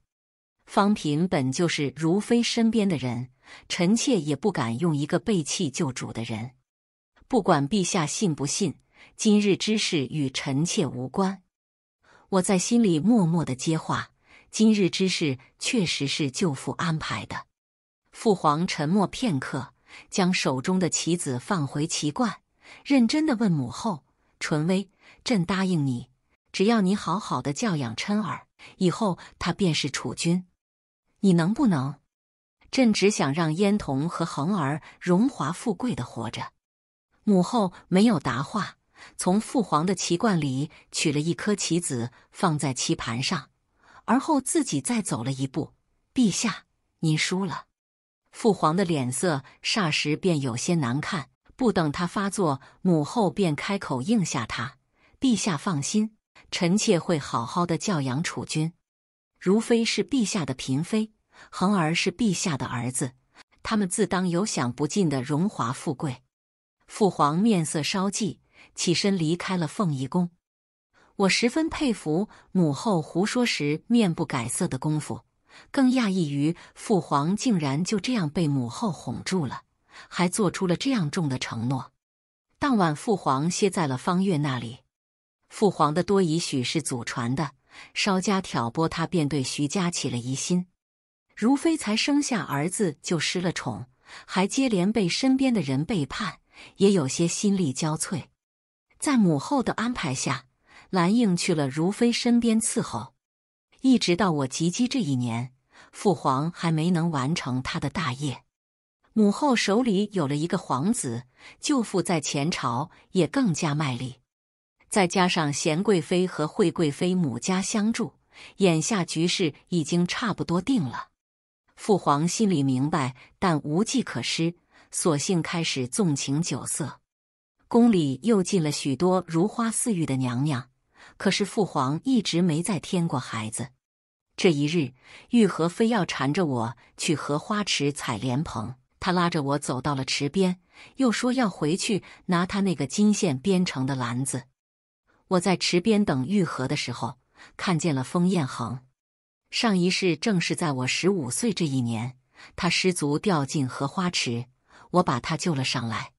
方嫔本就是如妃身边的人。臣妾也不敢用一个背弃旧主的人。不管陛下信不信，今日之事与臣妾无关。我在心里默默的接话：今日之事确实是舅父安排的。父皇沉默片刻，将手中的棋子放回棋罐，认真的问母后：“纯微，朕答应你，只要你好好的教养琛儿，以后他便是储君。你能不能？”朕只想让燕童和恒儿荣华富贵的活着。母后没有答话，从父皇的棋罐里取了一颗棋子放在棋盘上，而后自己再走了一步。陛下，您输了。父皇的脸色霎时便有些难看，不等他发作，母后便开口应下他：“陛下放心，臣妾会好好的教养储君。如妃是陛下的嫔妃。”恒儿是陛下的儿子，他们自当有享不尽的荣华富贵。父皇面色稍霁，起身离开了凤仪宫。我十分佩服母后胡说时面不改色的功夫，更讶异于父皇竟然就这样被母后哄住了，还做出了这样重的承诺。当晚，父皇歇在了方月那里。父皇的多疑许是祖传的，稍加挑拨，他便对徐家起了疑心。如妃才生下儿子就失了宠，还接连被身边的人背叛，也有些心力交瘁。在母后的安排下，兰应去了如妃身边伺候，一直到我及笄这一年，父皇还没能完成他的大业。母后手里有了一个皇子，舅父在前朝也更加卖力，再加上贤贵妃和惠贵妃母家相助，眼下局势已经差不多定了。父皇心里明白，但无计可施，索性开始纵情酒色。宫里又进了许多如花似玉的娘娘，可是父皇一直没再添过孩子。这一日，玉荷非要缠着我去荷花池采莲蓬，他拉着我走到了池边，又说要回去拿他那个金线编成的篮子。我在池边等玉荷的时候，看见了封彦恒。上一世正是在我十五岁这一年，他失足掉进荷花池，我把他救了上来。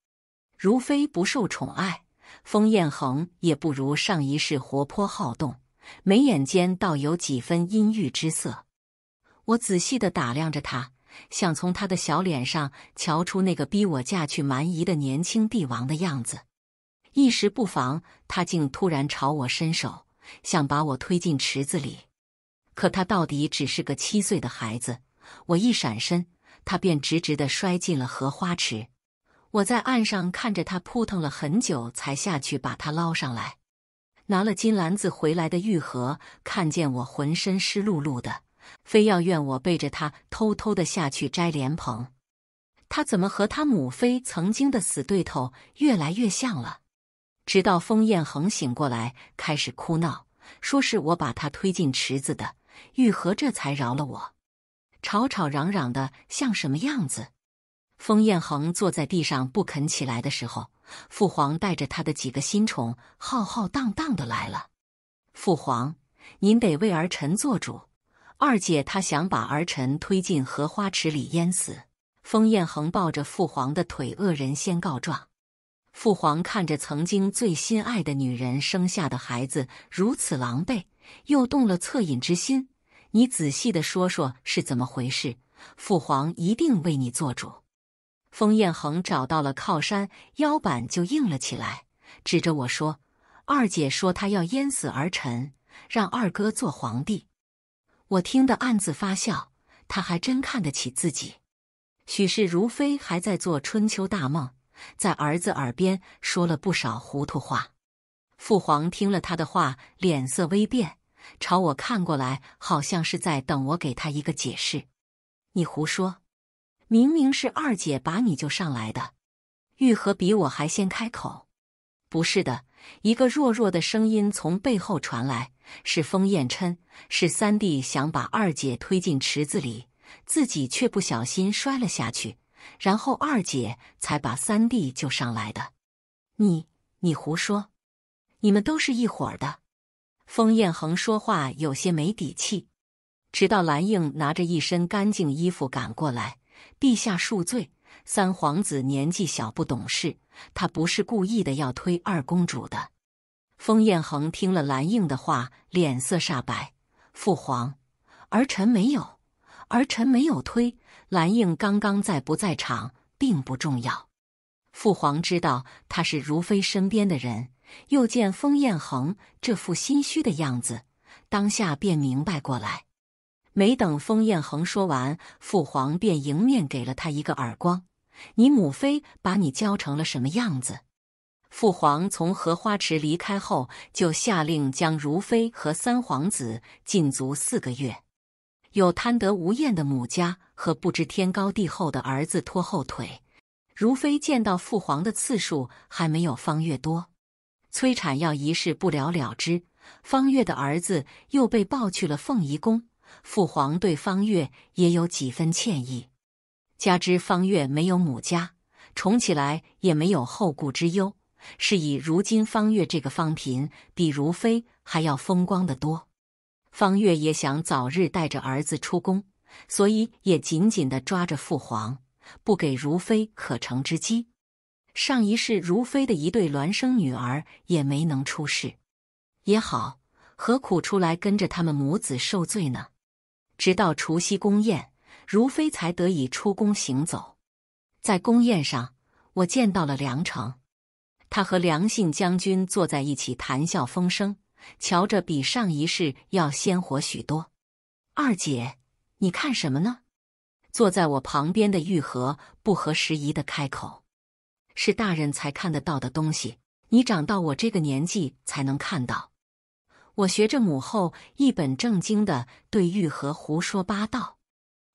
如妃不受宠爱，封燕恒也不如上一世活泼好动，眉眼间倒有几分阴郁之色。我仔细的打量着他，想从他的小脸上瞧出那个逼我嫁去蛮夷的年轻帝王的样子。一时不防，他竟突然朝我伸手，想把我推进池子里。可他到底只是个七岁的孩子，我一闪身，他便直直的摔进了荷花池。我在岸上看着他扑腾了很久，才下去把他捞上来。拿了金篮子回来的玉和，看见我浑身湿漉漉的，非要怨我背着他偷偷的下去摘莲蓬。他怎么和他母妃曾经的死对头越来越像了？直到封燕恒醒过来，开始哭闹，说是我把他推进池子的。玉和这才饶了我，吵吵嚷嚷的像什么样子？封燕恒坐在地上不肯起来的时候，父皇带着他的几个新宠浩浩荡荡的来了。父皇，您得为儿臣做主。二姐她想把儿臣推进荷花池里淹死。封燕恒抱着父皇的腿，恶人先告状。父皇看着曾经最心爱的女人生下的孩子如此狼狈。又动了恻隐之心，你仔细的说说是怎么回事，父皇一定为你做主。封彦恒找到了靠山，腰板就硬了起来，指着我说：“二姐说她要淹死儿臣，让二哥做皇帝。”我听得暗自发笑，他还真看得起自己。许是如妃还在做春秋大梦，在儿子耳边说了不少糊涂话。父皇听了他的话，脸色微变，朝我看过来，好像是在等我给他一个解释。你胡说！明明是二姐把你救上来的。玉和比我还先开口。不是的，一个弱弱的声音从背后传来，是封彦琛，是三弟想把二姐推进池子里，自己却不小心摔了下去，然后二姐才把三弟救上来的。你你胡说！你们都是一伙的。封燕恒说话有些没底气。直到蓝映拿着一身干净衣服赶过来，陛下恕罪。三皇子年纪小，不懂事，他不是故意的，要推二公主的。封燕恒听了蓝映的话，脸色煞白。父皇，儿臣没有，儿臣没有推。蓝映刚刚在不在场并不重要，父皇知道他是如妃身边的人。又见封燕恒这副心虚的样子，当下便明白过来。没等封燕恒说完，父皇便迎面给了他一个耳光：“你母妃把你教成了什么样子？”父皇从荷花池离开后，就下令将如妃和三皇子禁足四个月。有贪得无厌的母家和不知天高地厚的儿子拖后腿，如妃见到父皇的次数还没有方月多。催产药一事不了了之，方月的儿子又被抱去了凤仪宫。父皇对方月也有几分歉意，加之方月没有母家，宠起来也没有后顾之忧，是以如今方月这个方嫔比如妃还要风光的多。方月也想早日带着儿子出宫，所以也紧紧的抓着父皇，不给如妃可乘之机。上一世如妃的一对孪生女儿也没能出世，也好，何苦出来跟着他们母子受罪呢？直到除夕宫宴，如妃才得以出宫行走。在宫宴上，我见到了梁城，他和梁信将军坐在一起谈笑风生，瞧着比上一世要鲜活许多。二姐，你看什么呢？坐在我旁边的玉和不合时宜的开口。是大人才看得到的东西，你长到我这个年纪才能看到。我学着母后一本正经的对玉和胡说八道。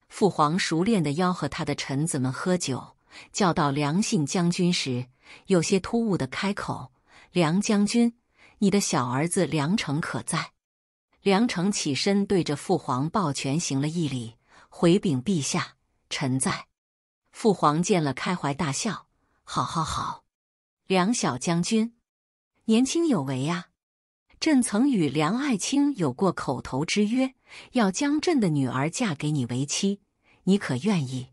父皇熟练的吆喝他的臣子们喝酒，叫到梁信将军时，有些突兀的开口：“梁将军，你的小儿子梁成可在？”梁成起身对着父皇抱拳行了一礼，回禀陛下：“臣在。”父皇见了开怀大笑。好好好，梁小将军，年轻有为啊！朕曾与梁爱卿有过口头之约，要将朕的女儿嫁给你为妻，你可愿意？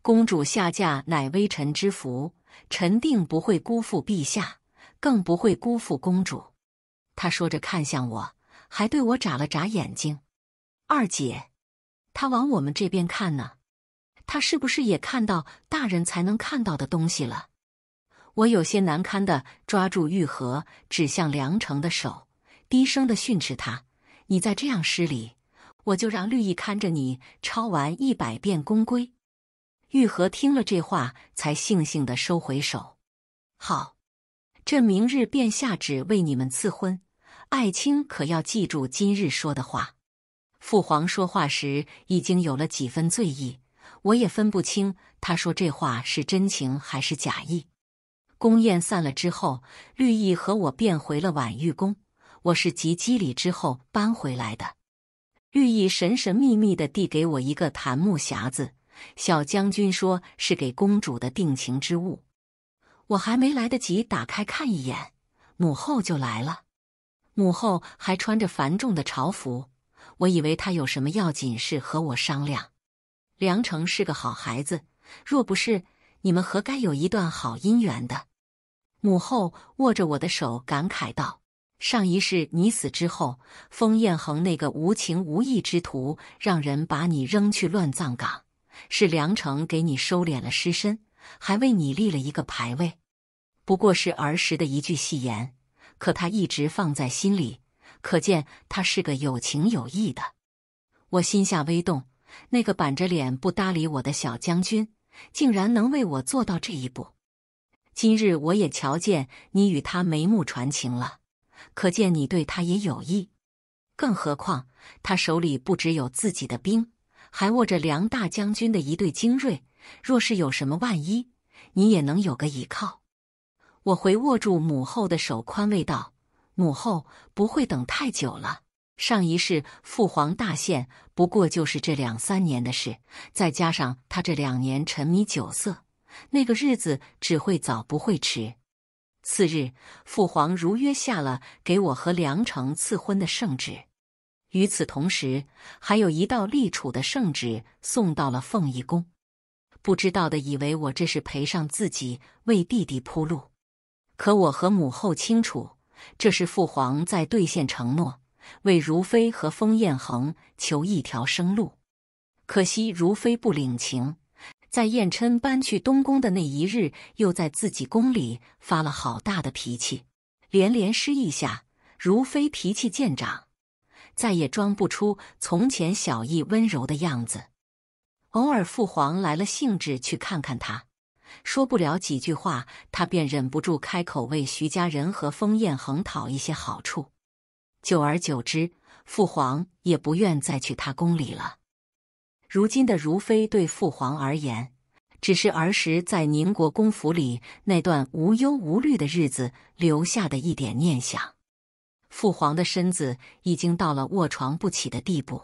公主下嫁乃微臣之福，臣定不会辜负陛下，更不会辜负公主。他说着看向我，还对我眨了眨眼睛。二姐，他往我们这边看呢。他是不是也看到大人才能看到的东西了？我有些难堪的抓住玉和指向梁城的手，低声的训斥他：“你再这样失礼，我就让绿意看着你抄完一百遍宫规。”玉和听了这话，才悻悻的收回手。好，朕明日便下旨为你们赐婚，爱卿可要记住今日说的话。父皇说话时已经有了几分醉意。我也分不清他说这话是真情还是假意。宫宴散了之后，绿意和我便回了婉玉宫。我是及笄礼之后搬回来的。绿意神神秘秘的递给我一个檀木匣子，小将军说是给公主的定情之物。我还没来得及打开看一眼，母后就来了。母后还穿着繁重的朝服，我以为她有什么要紧事和我商量。梁成是个好孩子，若不是你们，何该有一段好姻缘的？母后握着我的手，感慨道：“上一世你死之后，封彦恒那个无情无义之徒，让人把你扔去乱葬岗，是梁成给你收敛了尸身，还为你立了一个牌位。不过是儿时的一句戏言，可他一直放在心里，可见他是个有情有义的。”我心下微动。那个板着脸不搭理我的小将军，竟然能为我做到这一步。今日我也瞧见你与他眉目传情了，可见你对他也有意。更何况他手里不只有自己的兵，还握着梁大将军的一队精锐。若是有什么万一，你也能有个依靠。我回握住母后的手，宽慰道：“母后不会等太久了。”上一世父皇大限不过就是这两三年的事，再加上他这两年沉迷酒色，那个日子只会早不会迟。次日，父皇如约下了给我和梁成赐婚的圣旨，与此同时，还有一道立储的圣旨送到了凤仪宫。不知道的以为我这是赔上自己为弟弟铺路，可我和母后清楚，这是父皇在兑现承诺。为如妃和封燕恒求一条生路，可惜如妃不领情。在燕琛搬去东宫的那一日，又在自己宫里发了好大的脾气，连连失意下，如妃脾气渐长，再也装不出从前小意温柔的样子。偶尔父皇来了兴致去看看她，说不了几句话，他便忍不住开口为徐家人和封燕恒讨一些好处。久而久之，父皇也不愿再去他宫里了。如今的如妃对父皇而言，只是儿时在宁国公府里那段无忧无虑的日子留下的一点念想。父皇的身子已经到了卧床不起的地步，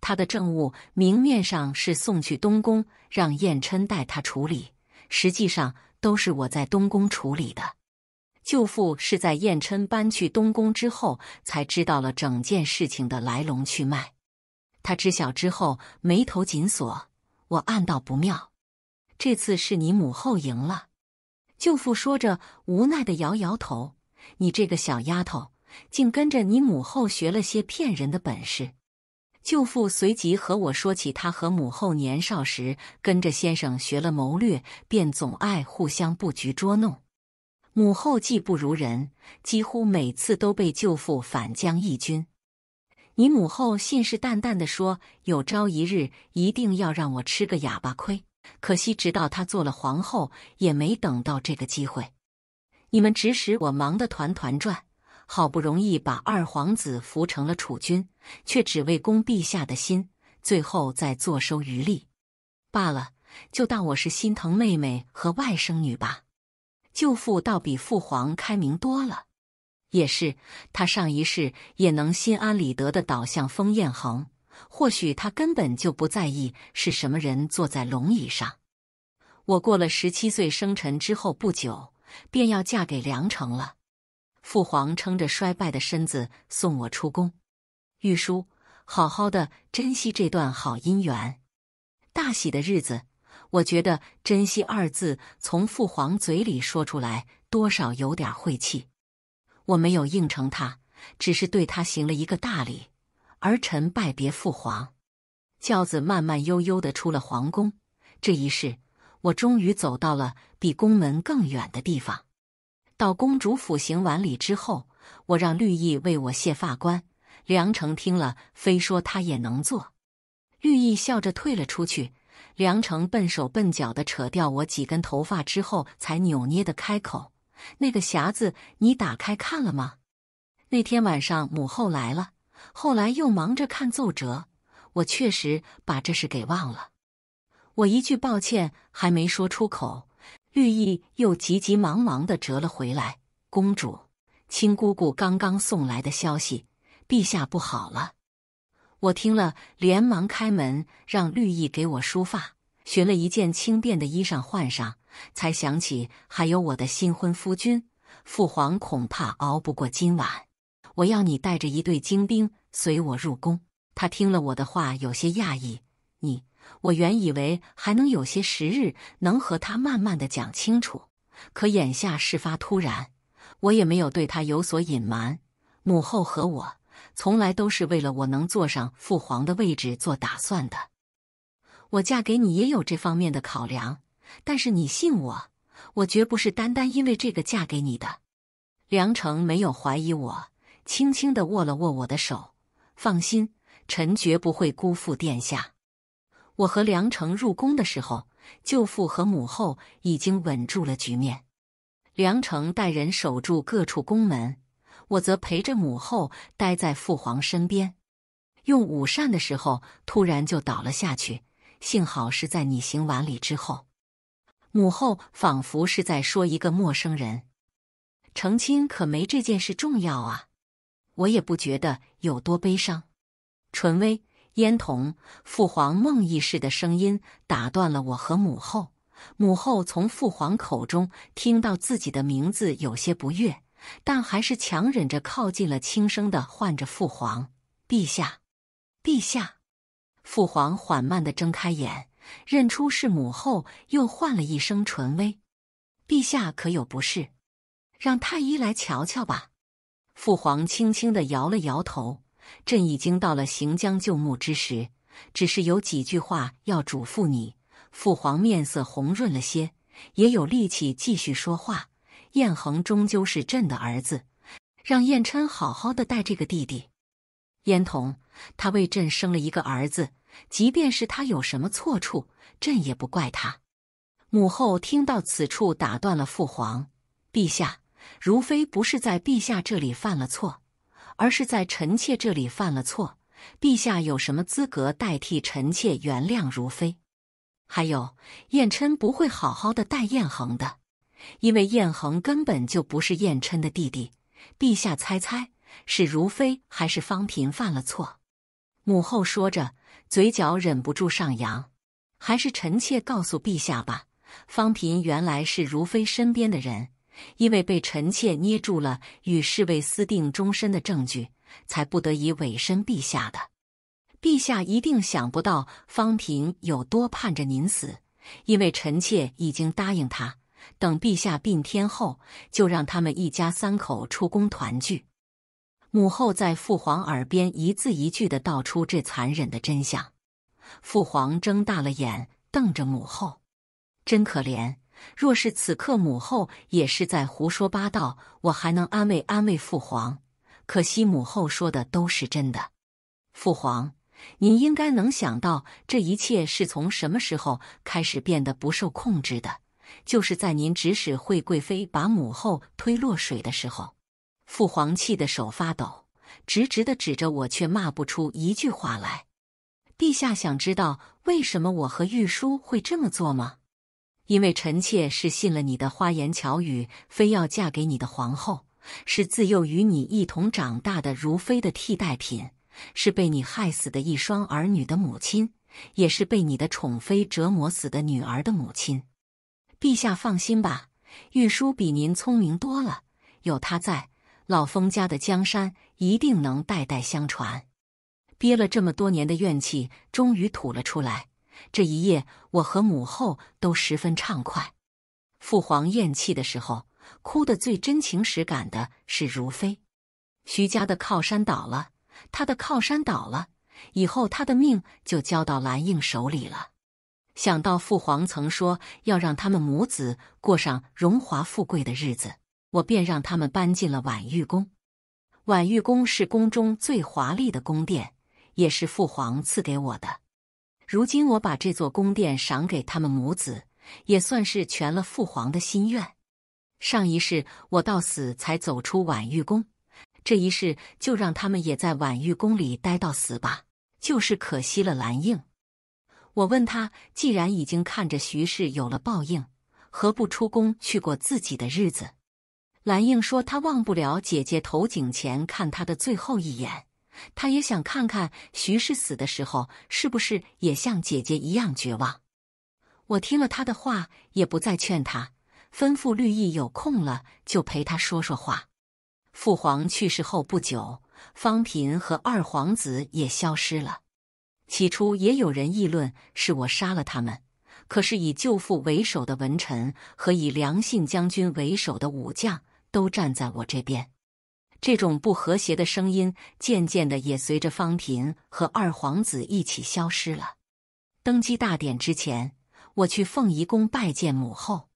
他的政务明面上是送去东宫让燕琛代他处理，实际上都是我在东宫处理的。舅父是在燕琛搬去东宫之后，才知道了整件事情的来龙去脉。他知晓之后，眉头紧锁。我暗道不妙，这次是你母后赢了。舅父说着，无奈的摇摇头：“你这个小丫头，竟跟着你母后学了些骗人的本事。”舅父随即和我说起，他和母后年少时跟着先生学了谋略，便总爱互相布局捉弄。母后技不如人，几乎每次都被舅父反将一军。你母后信誓旦旦地说，有朝一日一定要让我吃个哑巴亏。可惜直到她做了皇后，也没等到这个机会。你们指使我忙得团团转，好不容易把二皇子扶成了储君，却只为攻陛下的心，最后再坐收渔利。罢了，就当我是心疼妹妹和外甥女吧。舅父倒比父皇开明多了，也是他上一世也能心安理得的倒向封燕恒，或许他根本就不在意是什么人坐在龙椅上。我过了十七岁生辰之后不久，便要嫁给梁城了。父皇撑着衰败的身子送我出宫，玉书，好好的珍惜这段好姻缘，大喜的日子。我觉得“珍惜”二字从父皇嘴里说出来，多少有点晦气。我没有应承他，只是对他行了一个大礼。儿臣拜别父皇，轿子慢慢悠悠的出了皇宫。这一世，我终于走到了比宫门更远的地方。到公主府行完礼之后，我让绿意为我卸发冠。梁成听了，非说他也能做。绿意笑着退了出去。梁成笨手笨脚地扯掉我几根头发之后，才扭捏地开口：“那个匣子你打开看了吗？那天晚上母后来了，后来又忙着看奏折，我确实把这事给忘了。我一句抱歉还没说出口，绿意又急急忙忙地折了回来。公主，亲姑姑刚刚送来的消息，陛下不好了。”我听了，连忙开门，让绿意给我梳发，寻了一件轻便的衣裳换上，才想起还有我的新婚夫君，父皇恐怕熬不过今晚，我要你带着一队精兵随我入宫。他听了我的话，有些讶异：“你，我原以为还能有些时日，能和他慢慢的讲清楚，可眼下事发突然，我也没有对他有所隐瞒，母后和我。”从来都是为了我能坐上父皇的位置做打算的。我嫁给你也有这方面的考量，但是你信我，我绝不是单单因为这个嫁给你的。梁成没有怀疑我，轻轻的握了握我的手。放心，臣绝不会辜负殿下。我和梁成入宫的时候，舅父和母后已经稳住了局面。梁成带人守住各处宫门。我则陪着母后待在父皇身边，用午膳的时候突然就倒了下去，幸好是在你行完礼之后。母后仿佛是在说一个陌生人，成亲可没这件事重要啊！我也不觉得有多悲伤。纯威、烟筒，父皇梦意识的声音打断了我和母后。母后从父皇口中听到自己的名字，有些不悦。但还是强忍着靠近了，轻声的唤着“父皇，陛下，陛下”。父皇缓慢的睁开眼，认出是母后，又唤了一声“纯威”。陛下可有不适？让太医来瞧瞧吧。父皇轻轻的摇了摇头：“朕已经到了行将就木之时，只是有几句话要嘱咐你。”父皇面色红润了些，也有力气继续说话。燕恒终究是朕的儿子，让燕琛好好的带这个弟弟。燕童，他为朕生了一个儿子，即便是他有什么错处，朕也不怪他。母后听到此处，打断了父皇。陛下，如妃不是在陛下这里犯了错，而是在臣妾这里犯了错。陛下有什么资格代替臣妾原谅如妃？还有，燕琛不会好好的带燕恒的。因为燕恒根本就不是燕琛的弟弟，陛下猜猜是如妃还是方嫔犯了错？母后说着，嘴角忍不住上扬。还是臣妾告诉陛下吧。方嫔原来是如妃身边的人，因为被臣妾捏住了与侍卫私定终身的证据，才不得已委身陛下的。陛下一定想不到方嫔有多盼着您死，因为臣妾已经答应她。等陛下病天后，就让他们一家三口出宫团聚。母后在父皇耳边一字一句的道出这残忍的真相。父皇睁大了眼，瞪着母后，真可怜。若是此刻母后也是在胡说八道，我还能安慰安慰父皇。可惜母后说的都是真的。父皇，您应该能想到这一切是从什么时候开始变得不受控制的。就是在您指使惠贵妃把母后推落水的时候，父皇气得手发抖，直直的指着我，却骂不出一句话来。陛下想知道为什么我和玉书会这么做吗？因为臣妾是信了你的花言巧语，非要嫁给你的皇后，是自幼与你一同长大的如妃的替代品，是被你害死的一双儿女的母亲，也是被你的宠妃折磨死的女儿的母亲。陛下放心吧，玉叔比您聪明多了。有他在，老封家的江山一定能代代相传。憋了这么多年的怨气，终于吐了出来。这一夜，我和母后都十分畅快。父皇咽气的时候，哭的最真情实感的是如妃。徐家的靠山倒了，他的靠山倒了以后，他的命就交到蓝应手里了。想到父皇曾说要让他们母子过上荣华富贵的日子，我便让他们搬进了婉玉宫。婉玉宫是宫中最华丽的宫殿，也是父皇赐给我的。如今我把这座宫殿赏给他们母子，也算是全了父皇的心愿。上一世我到死才走出婉玉宫，这一世就让他们也在婉玉宫里待到死吧。就是可惜了蓝映。我问他：“既然已经看着徐氏有了报应，何不出宫去过自己的日子？”兰英说：“他忘不了姐姐投井前看她的最后一眼，他也想看看徐氏死的时候是不是也像姐姐一样绝望。”我听了他的话，也不再劝他，吩咐绿意有空了就陪他说说话。父皇去世后不久，方嫔和二皇子也消失了。起初也有人议论是我杀了他们，可是以舅父为首的文臣和以梁信将军为首的武将都站在我这边。这种不和谐的声音渐渐的也随着方平和二皇子一起消失了。登基大典之前，我去凤仪宫拜见母后，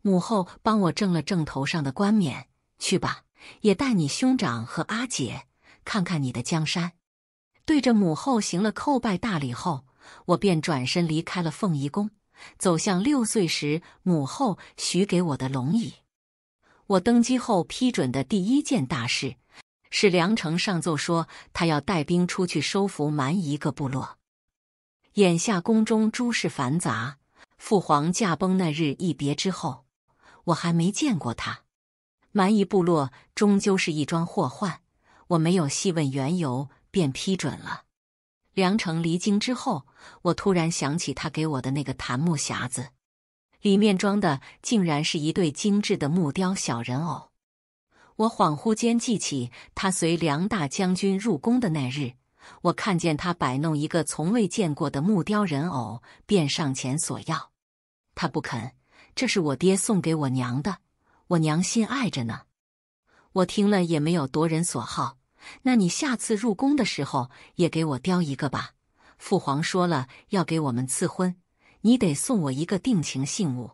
母后帮我正了正头上的冠冕。去吧，也带你兄长和阿姐看看你的江山。对着母后行了叩拜大礼后，我便转身离开了凤仪宫，走向六岁时母后许给我的龙椅。我登基后批准的第一件大事，是梁城上奏说他要带兵出去收服蛮夷各部落。眼下宫中诸事繁杂，父皇驾崩那日一别之后，我还没见过他。蛮夷部落终究是一桩祸患，我没有细问缘由。便批准了。梁成离京之后，我突然想起他给我的那个檀木匣子，里面装的竟然是一对精致的木雕小人偶。我恍惚间记起他随梁大将军入宫的那日，我看见他摆弄一个从未见过的木雕人偶，便上前索要。他不肯，这是我爹送给我娘的，我娘心爱着呢。我听了也没有夺人所好。那你下次入宫的时候也给我雕一个吧。父皇说了要给我们赐婚，你得送我一个定情信物。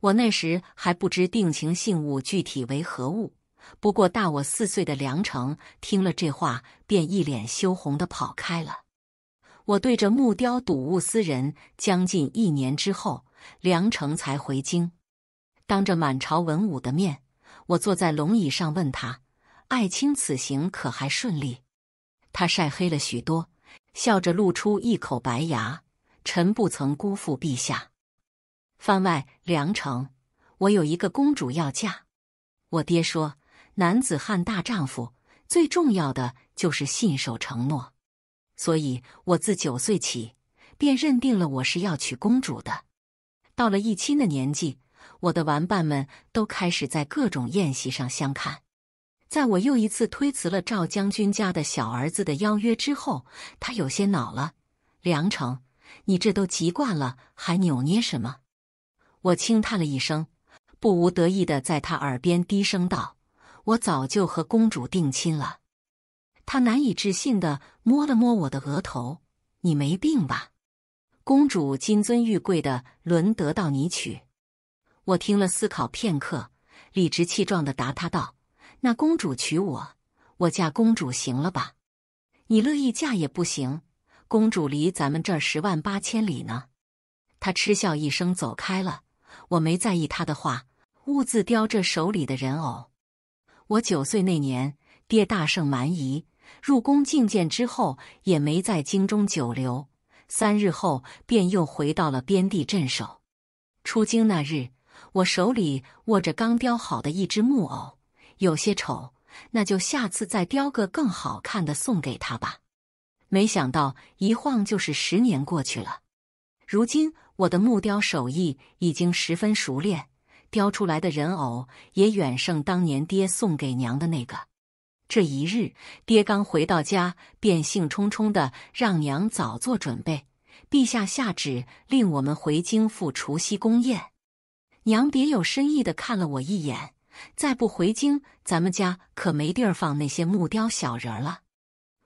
我那时还不知定情信物具体为何物，不过大我四岁的梁成听了这话，便一脸羞红的跑开了。我对着木雕睹物思人，将近一年之后，梁成才回京。当着满朝文武的面，我坐在龙椅上问他。爱卿此行可还顺利？他晒黑了许多，笑着露出一口白牙。臣不曾辜负陛下。番外梁城，我有一个公主要嫁。我爹说，男子汉大丈夫最重要的就是信守承诺，所以我自九岁起便认定了我是要娶公主的。到了一亲的年纪，我的玩伴们都开始在各种宴席上相看。在我又一次推辞了赵将军家的小儿子的邀约之后，他有些恼了：“梁成，你这都习惯了，还扭捏什么？”我轻叹了一声，不无得意的在他耳边低声道：“我早就和公主定亲了。”他难以置信的摸了摸我的额头：“你没病吧？”公主金尊玉贵的，轮得到你娶？我听了，思考片刻，理直气壮的答他道。那公主娶我，我嫁公主行了吧？你乐意嫁也不行，公主离咱们这儿十万八千里呢。他嗤笑一声，走开了。我没在意他的话，兀自叼着手里的人偶。我九岁那年，爹大胜蛮夷，入宫觐见之后，也没在京中久留，三日后便又回到了边地镇守。出京那日，我手里握着刚雕好的一只木偶。有些丑，那就下次再雕个更好看的送给他吧。没想到一晃就是十年过去了，如今我的木雕手艺已经十分熟练，雕出来的人偶也远胜当年爹送给娘的那个。这一日，爹刚回到家，便兴冲冲的让娘早做准备。陛下下旨令我们回京赴除夕宫宴，娘别有深意的看了我一眼。再不回京，咱们家可没地儿放那些木雕小人了。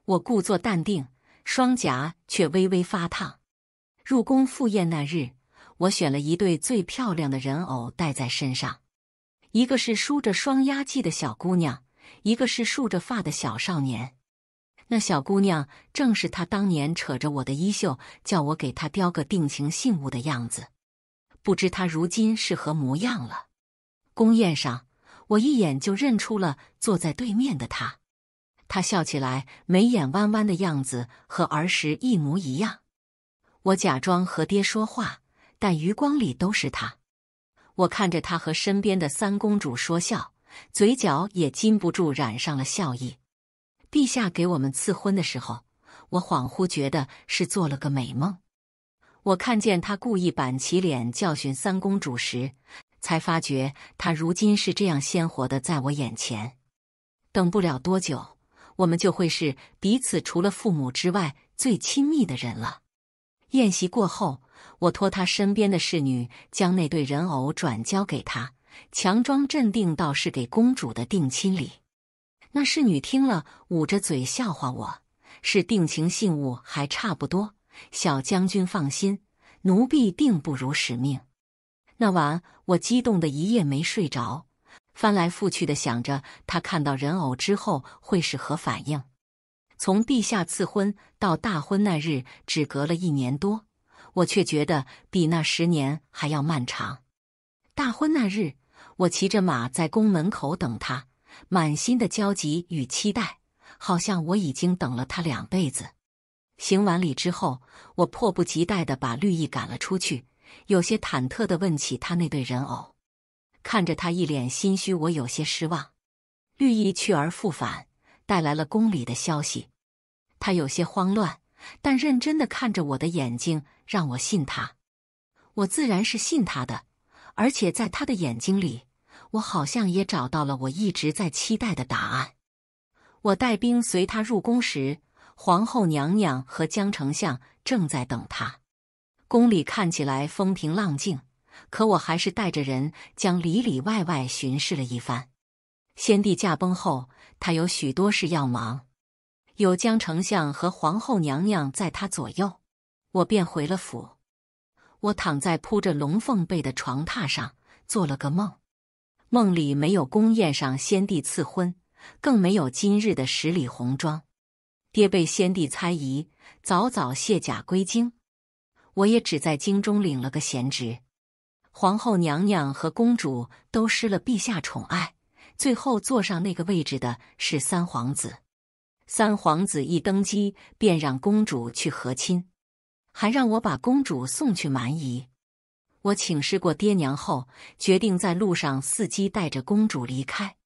我故作淡定，双颊却微微发烫。入宫赴宴那日，我选了一对最漂亮的人偶戴在身上，一个是梳着双丫髻的小姑娘，一个是竖着发的小少年。那小姑娘正是她当年扯着我的衣袖，叫我给她雕个定情信物的样子。不知她如今是何模样了？宫宴上。我一眼就认出了坐在对面的他，他笑起来眉眼弯弯的样子和儿时一模一样。我假装和爹说话，但余光里都是他。我看着他和身边的三公主说笑，嘴角也禁不住染上了笑意。陛下给我们赐婚的时候，我恍惚觉得是做了个美梦。我看见他故意板起脸教训三公主时。才发觉他如今是这样鲜活的，在我眼前。等不了多久，我们就会是彼此除了父母之外最亲密的人了。宴席过后，我托他身边的侍女将那对人偶转交给他，强装镇定，道是给公主的定亲礼。那侍女听了，捂着嘴笑话我：“是定情信物还差不多。”小将军放心，奴婢定不辱使命。那晚我激动的一夜没睡着，翻来覆去的想着他看到人偶之后会是何反应。从陛下赐婚到大婚那日只隔了一年多，我却觉得比那十年还要漫长。大婚那日，我骑着马在宫门口等他，满心的焦急与期待，好像我已经等了他两辈子。行完礼之后，我迫不及待的把绿意赶了出去。有些忐忑地问起他那对人偶，看着他一脸心虚，我有些失望。绿意去而复返，带来了宫里的消息。他有些慌乱，但认真地看着我的眼睛，让我信他。我自然是信他的，而且在他的眼睛里，我好像也找到了我一直在期待的答案。我带兵随他入宫时，皇后娘娘和江丞相正在等他。宫里看起来风平浪静，可我还是带着人将里里外外巡视了一番。先帝驾崩后，他有许多事要忙，有江丞相和皇后娘娘在他左右，我便回了府。我躺在铺着龙凤被的床榻上，做了个梦。梦里没有宫宴上先帝赐婚，更没有今日的十里红妆。爹被先帝猜疑，早早卸甲归京。我也只在京中领了个闲职，皇后娘娘和公主都失了陛下宠爱，最后坐上那个位置的是三皇子。三皇子一登基，便让公主去和亲，还让我把公主送去蛮夷。我请示过爹娘后，决定在路上伺机带着公主离开。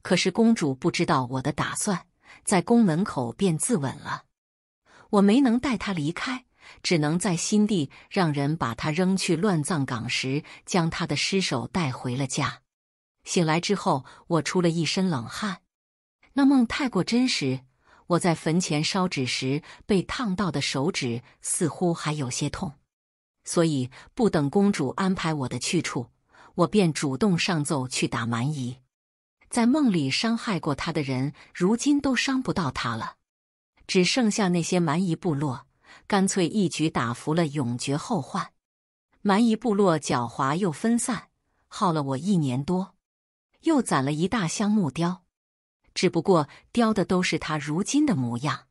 可是公主不知道我的打算，在宫门口便自刎了。我没能带她离开。只能在新地让人把他扔去乱葬岗时，将他的尸首带回了家。醒来之后，我出了一身冷汗，那梦太过真实。我在坟前烧纸时被烫到的手指似乎还有些痛，所以不等公主安排我的去处，我便主动上奏去打蛮夷。在梦里伤害过他的人，如今都伤不到他了，只剩下那些蛮夷部落。干脆一举打服了，永绝后患。蛮夷部落狡猾又分散，耗了我一年多，又攒了一大箱木雕。只不过雕的都是他如今的模样。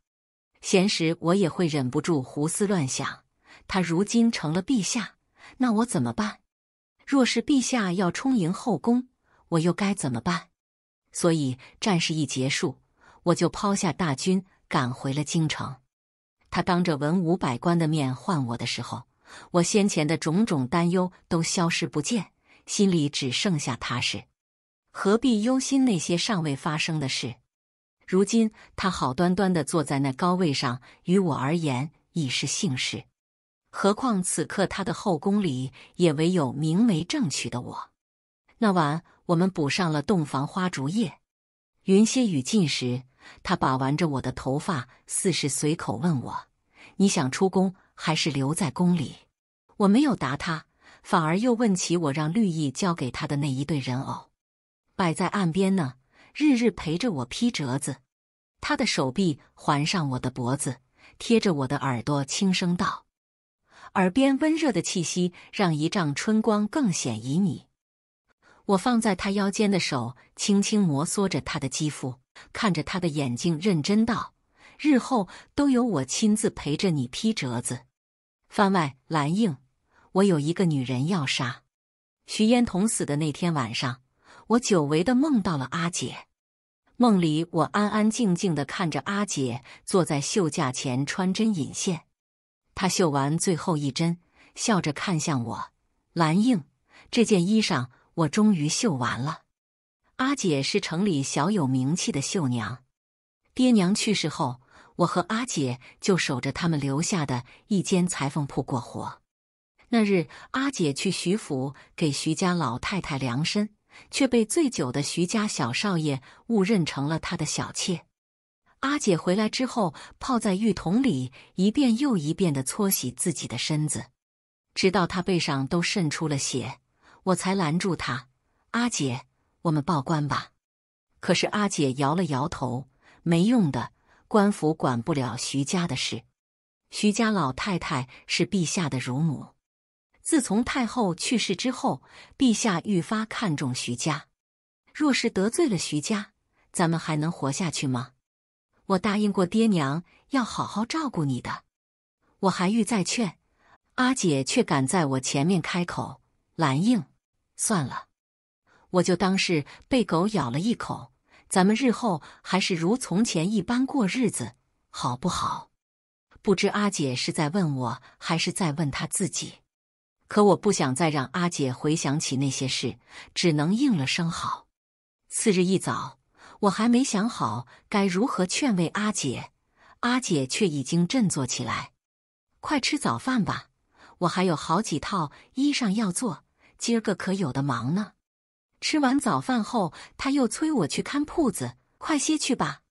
闲时我也会忍不住胡思乱想：他如今成了陛下，那我怎么办？若是陛下要充盈后宫，我又该怎么办？所以战事一结束，我就抛下大军，赶回了京城。他当着文武百官的面唤我的时候，我先前的种种担忧都消失不见，心里只剩下踏实。何必忧心那些尚未发生的事？如今他好端端的坐在那高位上，于我而言已是幸事。何况此刻他的后宫里也唯有明媒正娶的我。那晚我们补上了洞房花烛夜，云歇雨尽时。他把玩着我的头发，似是随口问我：“你想出宫还是留在宫里？”我没有答他，反而又问起我让绿意交给他的那一对人偶，摆在岸边呢，日日陪着我批折子。他的手臂环上我的脖子，贴着我的耳朵轻声道：“耳边温热的气息，让一丈春光更显旖旎。”我放在他腰间的手轻轻摩挲着他的肌肤，看着他的眼睛，认真道：“日后都由我亲自陪着你批折子。”番外蓝映，我有一个女人要杀。徐嫣桐死的那天晚上，我久违的梦到了阿姐。梦里，我安安静静的看着阿姐坐在绣架前穿针引线。她绣完最后一针，笑着看向我：“蓝映，这件衣裳。”我终于绣完了。阿姐是城里小有名气的绣娘，爹娘去世后，我和阿姐就守着他们留下的一间裁缝铺过活。那日，阿姐去徐府给徐家老太太量身，却被醉酒的徐家小少爷误认成了他的小妾。阿姐回来之后，泡在浴桶里一遍又一遍的搓洗自己的身子，直到她背上都渗出了血。我才拦住他，阿姐，我们报官吧。可是阿姐摇了摇头，没用的，官府管不了徐家的事。徐家老太太是陛下的乳母，自从太后去世之后，陛下愈发看重徐家。若是得罪了徐家，咱们还能活下去吗？我答应过爹娘要好好照顾你的。我还欲再劝，阿姐却赶在我前面开口，兰应。算了，我就当是被狗咬了一口。咱们日后还是如从前一般过日子，好不好？不知阿姐是在问我，还是在问她自己。可我不想再让阿姐回想起那些事，只能应了声好。次日一早，我还没想好该如何劝慰阿姐，阿姐却已经振作起来。快吃早饭吧，我还有好几套衣裳要做。今儿个可有的忙呢！吃完早饭后，他又催我去看铺子，快些去吧。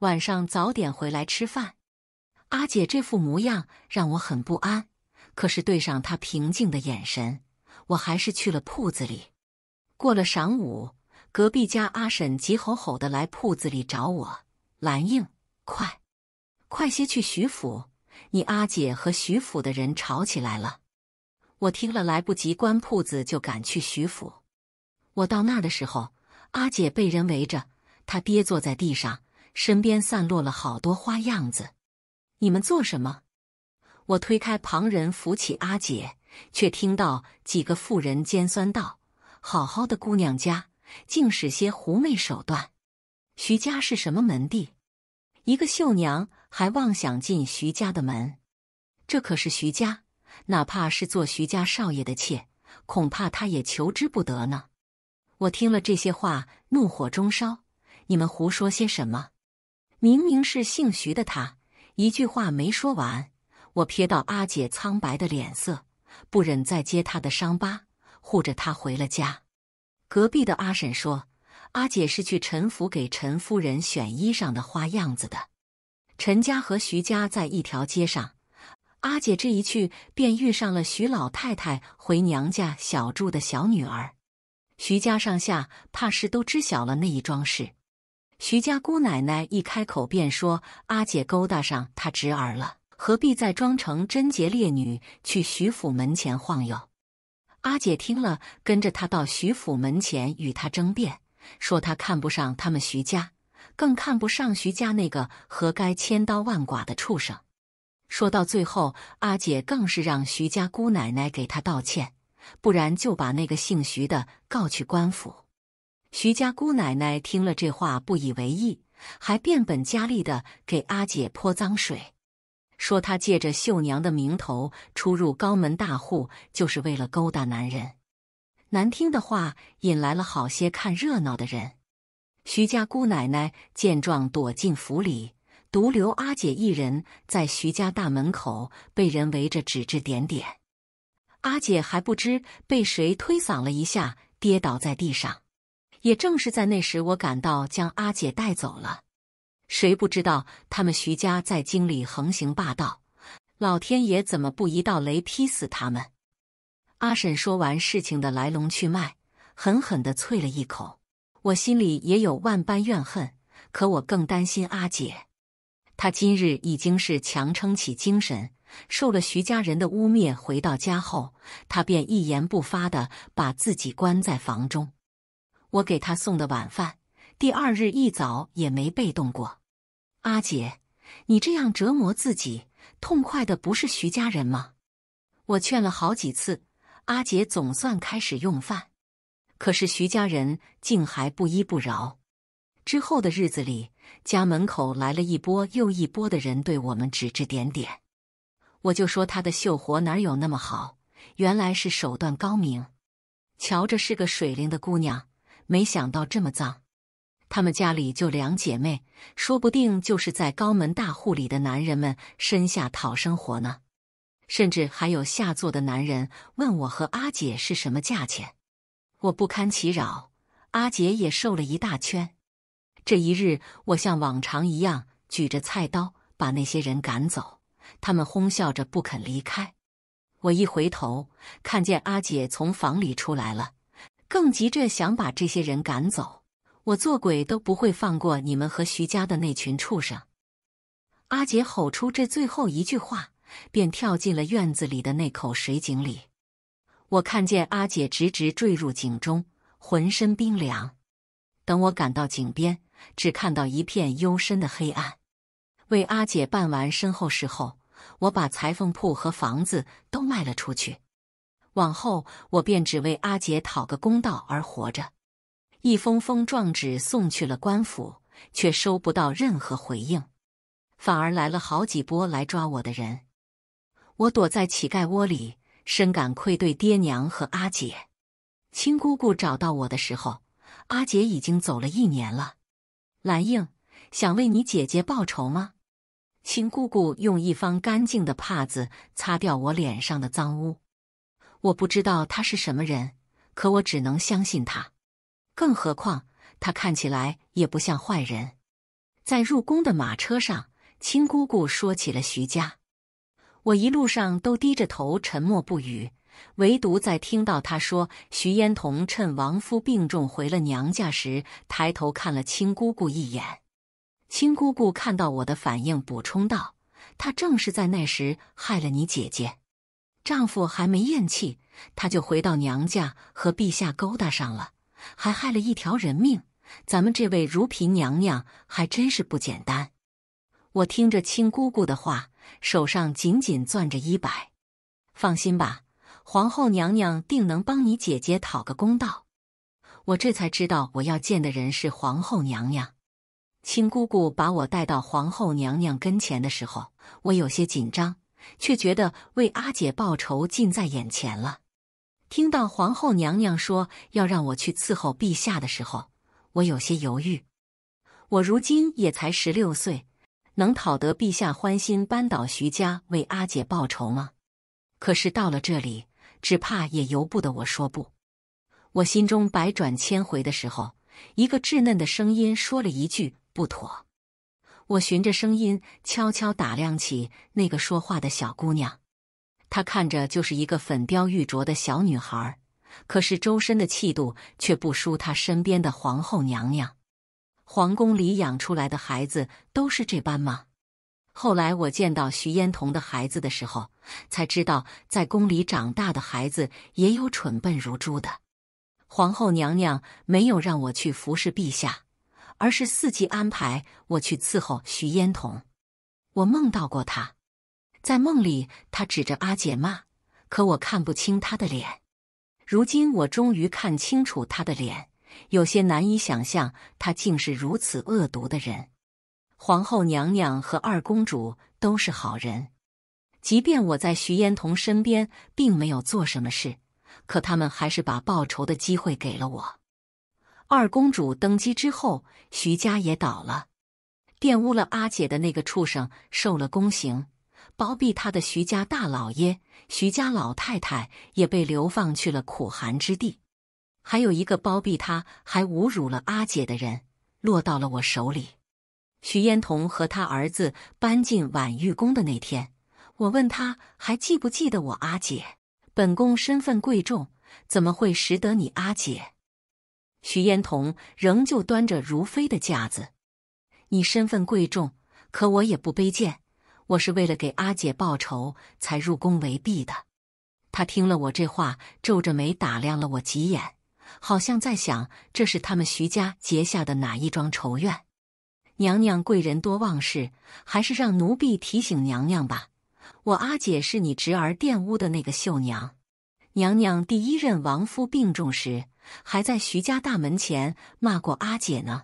晚上早点回来吃饭。阿姐这副模样让我很不安，可是对上她平静的眼神，我还是去了铺子里。过了晌午，隔壁家阿婶急吼吼的来铺子里找我：“兰英，快，快些去徐府，你阿姐和徐府的人吵起来了。”我听了，来不及关铺子，就赶去徐府。我到那儿的时候，阿姐被人围着，她跌坐在地上，身边散落了好多花样子。你们做什么？我推开旁人，扶起阿姐，却听到几个妇人尖酸道：“好好的姑娘家，竟使些狐媚手段。徐家是什么门第？一个绣娘还妄想进徐家的门？这可是徐家。”哪怕是做徐家少爷的妾，恐怕他也求之不得呢。我听了这些话，怒火中烧。你们胡说些什么？明明是姓徐的。他一句话没说完，我瞥到阿姐苍白的脸色，不忍再揭她的伤疤，护着她回了家。隔壁的阿婶说，阿姐是去陈府给陈夫人选衣裳的花样子的。陈家和徐家在一条街上。阿姐这一去，便遇上了徐老太太回娘家小住的小女儿。徐家上下怕是都知晓了那一桩事。徐家姑奶奶一开口便说：“阿姐勾搭上他侄儿了，何必再装成贞洁烈女去徐府门前晃悠？”阿姐听了，跟着他到徐府门前与他争辩，说他看不上他们徐家，更看不上徐家那个活该千刀万剐的畜生。说到最后，阿姐更是让徐家姑奶奶给她道歉，不然就把那个姓徐的告去官府。徐家姑奶奶听了这话不以为意，还变本加厉的给阿姐泼脏水，说她借着秀娘的名头出入高门大户，就是为了勾搭男人。难听的话引来了好些看热闹的人，徐家姑奶奶见状躲进府里。独留阿姐一人在徐家大门口被人围着指指点点，阿姐还不知被谁推搡了一下，跌倒在地上。也正是在那时，我赶到将阿姐带走了。谁不知道他们徐家在京里横行霸道，老天爷怎么不一道雷劈死他们？阿婶说完事情的来龙去脉，狠狠地啐了一口。我心里也有万般怨恨，可我更担心阿姐。他今日已经是强撑起精神，受了徐家人的污蔑。回到家后，他便一言不发的把自己关在房中。我给他送的晚饭，第二日一早也没被动过。阿姐，你这样折磨自己，痛快的不是徐家人吗？我劝了好几次，阿姐总算开始用饭，可是徐家人竟还不依不饶。之后的日子里。家门口来了一波又一波的人，对我们指指点点。我就说她的绣活哪有那么好，原来是手段高明。瞧着是个水灵的姑娘，没想到这么脏。他们家里就两姐妹，说不定就是在高门大户里的男人们身下讨生活呢。甚至还有下作的男人问我和阿姐是什么价钱。我不堪其扰，阿姐也瘦了一大圈。这一日，我像往常一样举着菜刀把那些人赶走，他们哄笑着不肯离开。我一回头，看见阿姐从房里出来了，更急着想把这些人赶走。我做鬼都不会放过你们和徐家的那群畜生！阿姐吼出这最后一句话，便跳进了院子里的那口水井里。我看见阿姐直直坠入井中，浑身冰凉。等我赶到井边。只看到一片幽深的黑暗。为阿姐办完身后事后，我把裁缝铺和房子都卖了出去。往后，我便只为阿姐讨个公道而活着。一封封状纸送去了官府，却收不到任何回应，反而来了好几波来抓我的人。我躲在乞丐窝里，深感愧对爹娘和阿姐。亲姑姑找到我的时候，阿姐已经走了一年了。兰英，想为你姐姐报仇吗？秦姑姑用一方干净的帕子擦掉我脸上的脏污。我不知道他是什么人，可我只能相信他。更何况他看起来也不像坏人。在入宫的马车上，亲姑姑说起了徐家。我一路上都低着头，沉默不语。唯独在听到她说徐嫣彤趁亡夫病重回了娘家时，抬头看了亲姑姑一眼。亲姑姑看到我的反应，补充道：“她正是在那时害了你姐姐。丈夫还没咽气，她就回到娘家和陛下勾搭上了，还害了一条人命。咱们这位如嫔娘娘还真是不简单。”我听着亲姑姑的话，手上紧紧攥着衣摆。放心吧。皇后娘娘定能帮你姐姐讨个公道。我这才知道我要见的人是皇后娘娘。亲姑姑把我带到皇后娘娘跟前的时候，我有些紧张，却觉得为阿姐报仇近在眼前了。听到皇后娘娘说要让我去伺候陛下的时候，我有些犹豫。我如今也才十六岁，能讨得陛下欢心，扳倒徐家，为阿姐报仇吗？可是到了这里。只怕也由不得我说不。我心中百转千回的时候，一个稚嫩的声音说了一句：“不妥。”我循着声音悄悄打量起那个说话的小姑娘。她看着就是一个粉雕玉琢的小女孩，可是周身的气度却不输她身边的皇后娘娘。皇宫里养出来的孩子都是这般吗？后来我见到徐嫣彤的孩子的时候，才知道在宫里长大的孩子也有蠢笨如猪的。皇后娘娘没有让我去服侍陛下，而是伺机安排我去伺候徐嫣彤。我梦到过他，在梦里他指着阿姐骂，可我看不清他的脸。如今我终于看清楚他的脸，有些难以想象他竟是如此恶毒的人。皇后娘娘和二公主都是好人，即便我在徐嫣彤身边并没有做什么事，可他们还是把报仇的机会给了我。二公主登基之后，徐家也倒了，玷污了阿姐的那个畜生受了宫刑，包庇他的徐家大老爷、徐家老太太也被流放去了苦寒之地，还有一个包庇他、还侮辱了阿姐的人，落到了我手里。徐嫣彤和他儿子搬进宛玉宫的那天，我问他还记不记得我阿姐。本宫身份贵重，怎么会识得你阿姐？徐嫣彤仍旧端着如妃的架子。你身份贵重，可我也不卑贱。我是为了给阿姐报仇才入宫为婢的。他听了我这话，皱着眉打量了我几眼，好像在想这是他们徐家结下的哪一桩仇怨。娘娘贵人多忘事，还是让奴婢提醒娘娘吧。我阿姐是你侄儿玷污的那个绣娘，娘娘第一任亡夫病重时，还在徐家大门前骂过阿姐呢。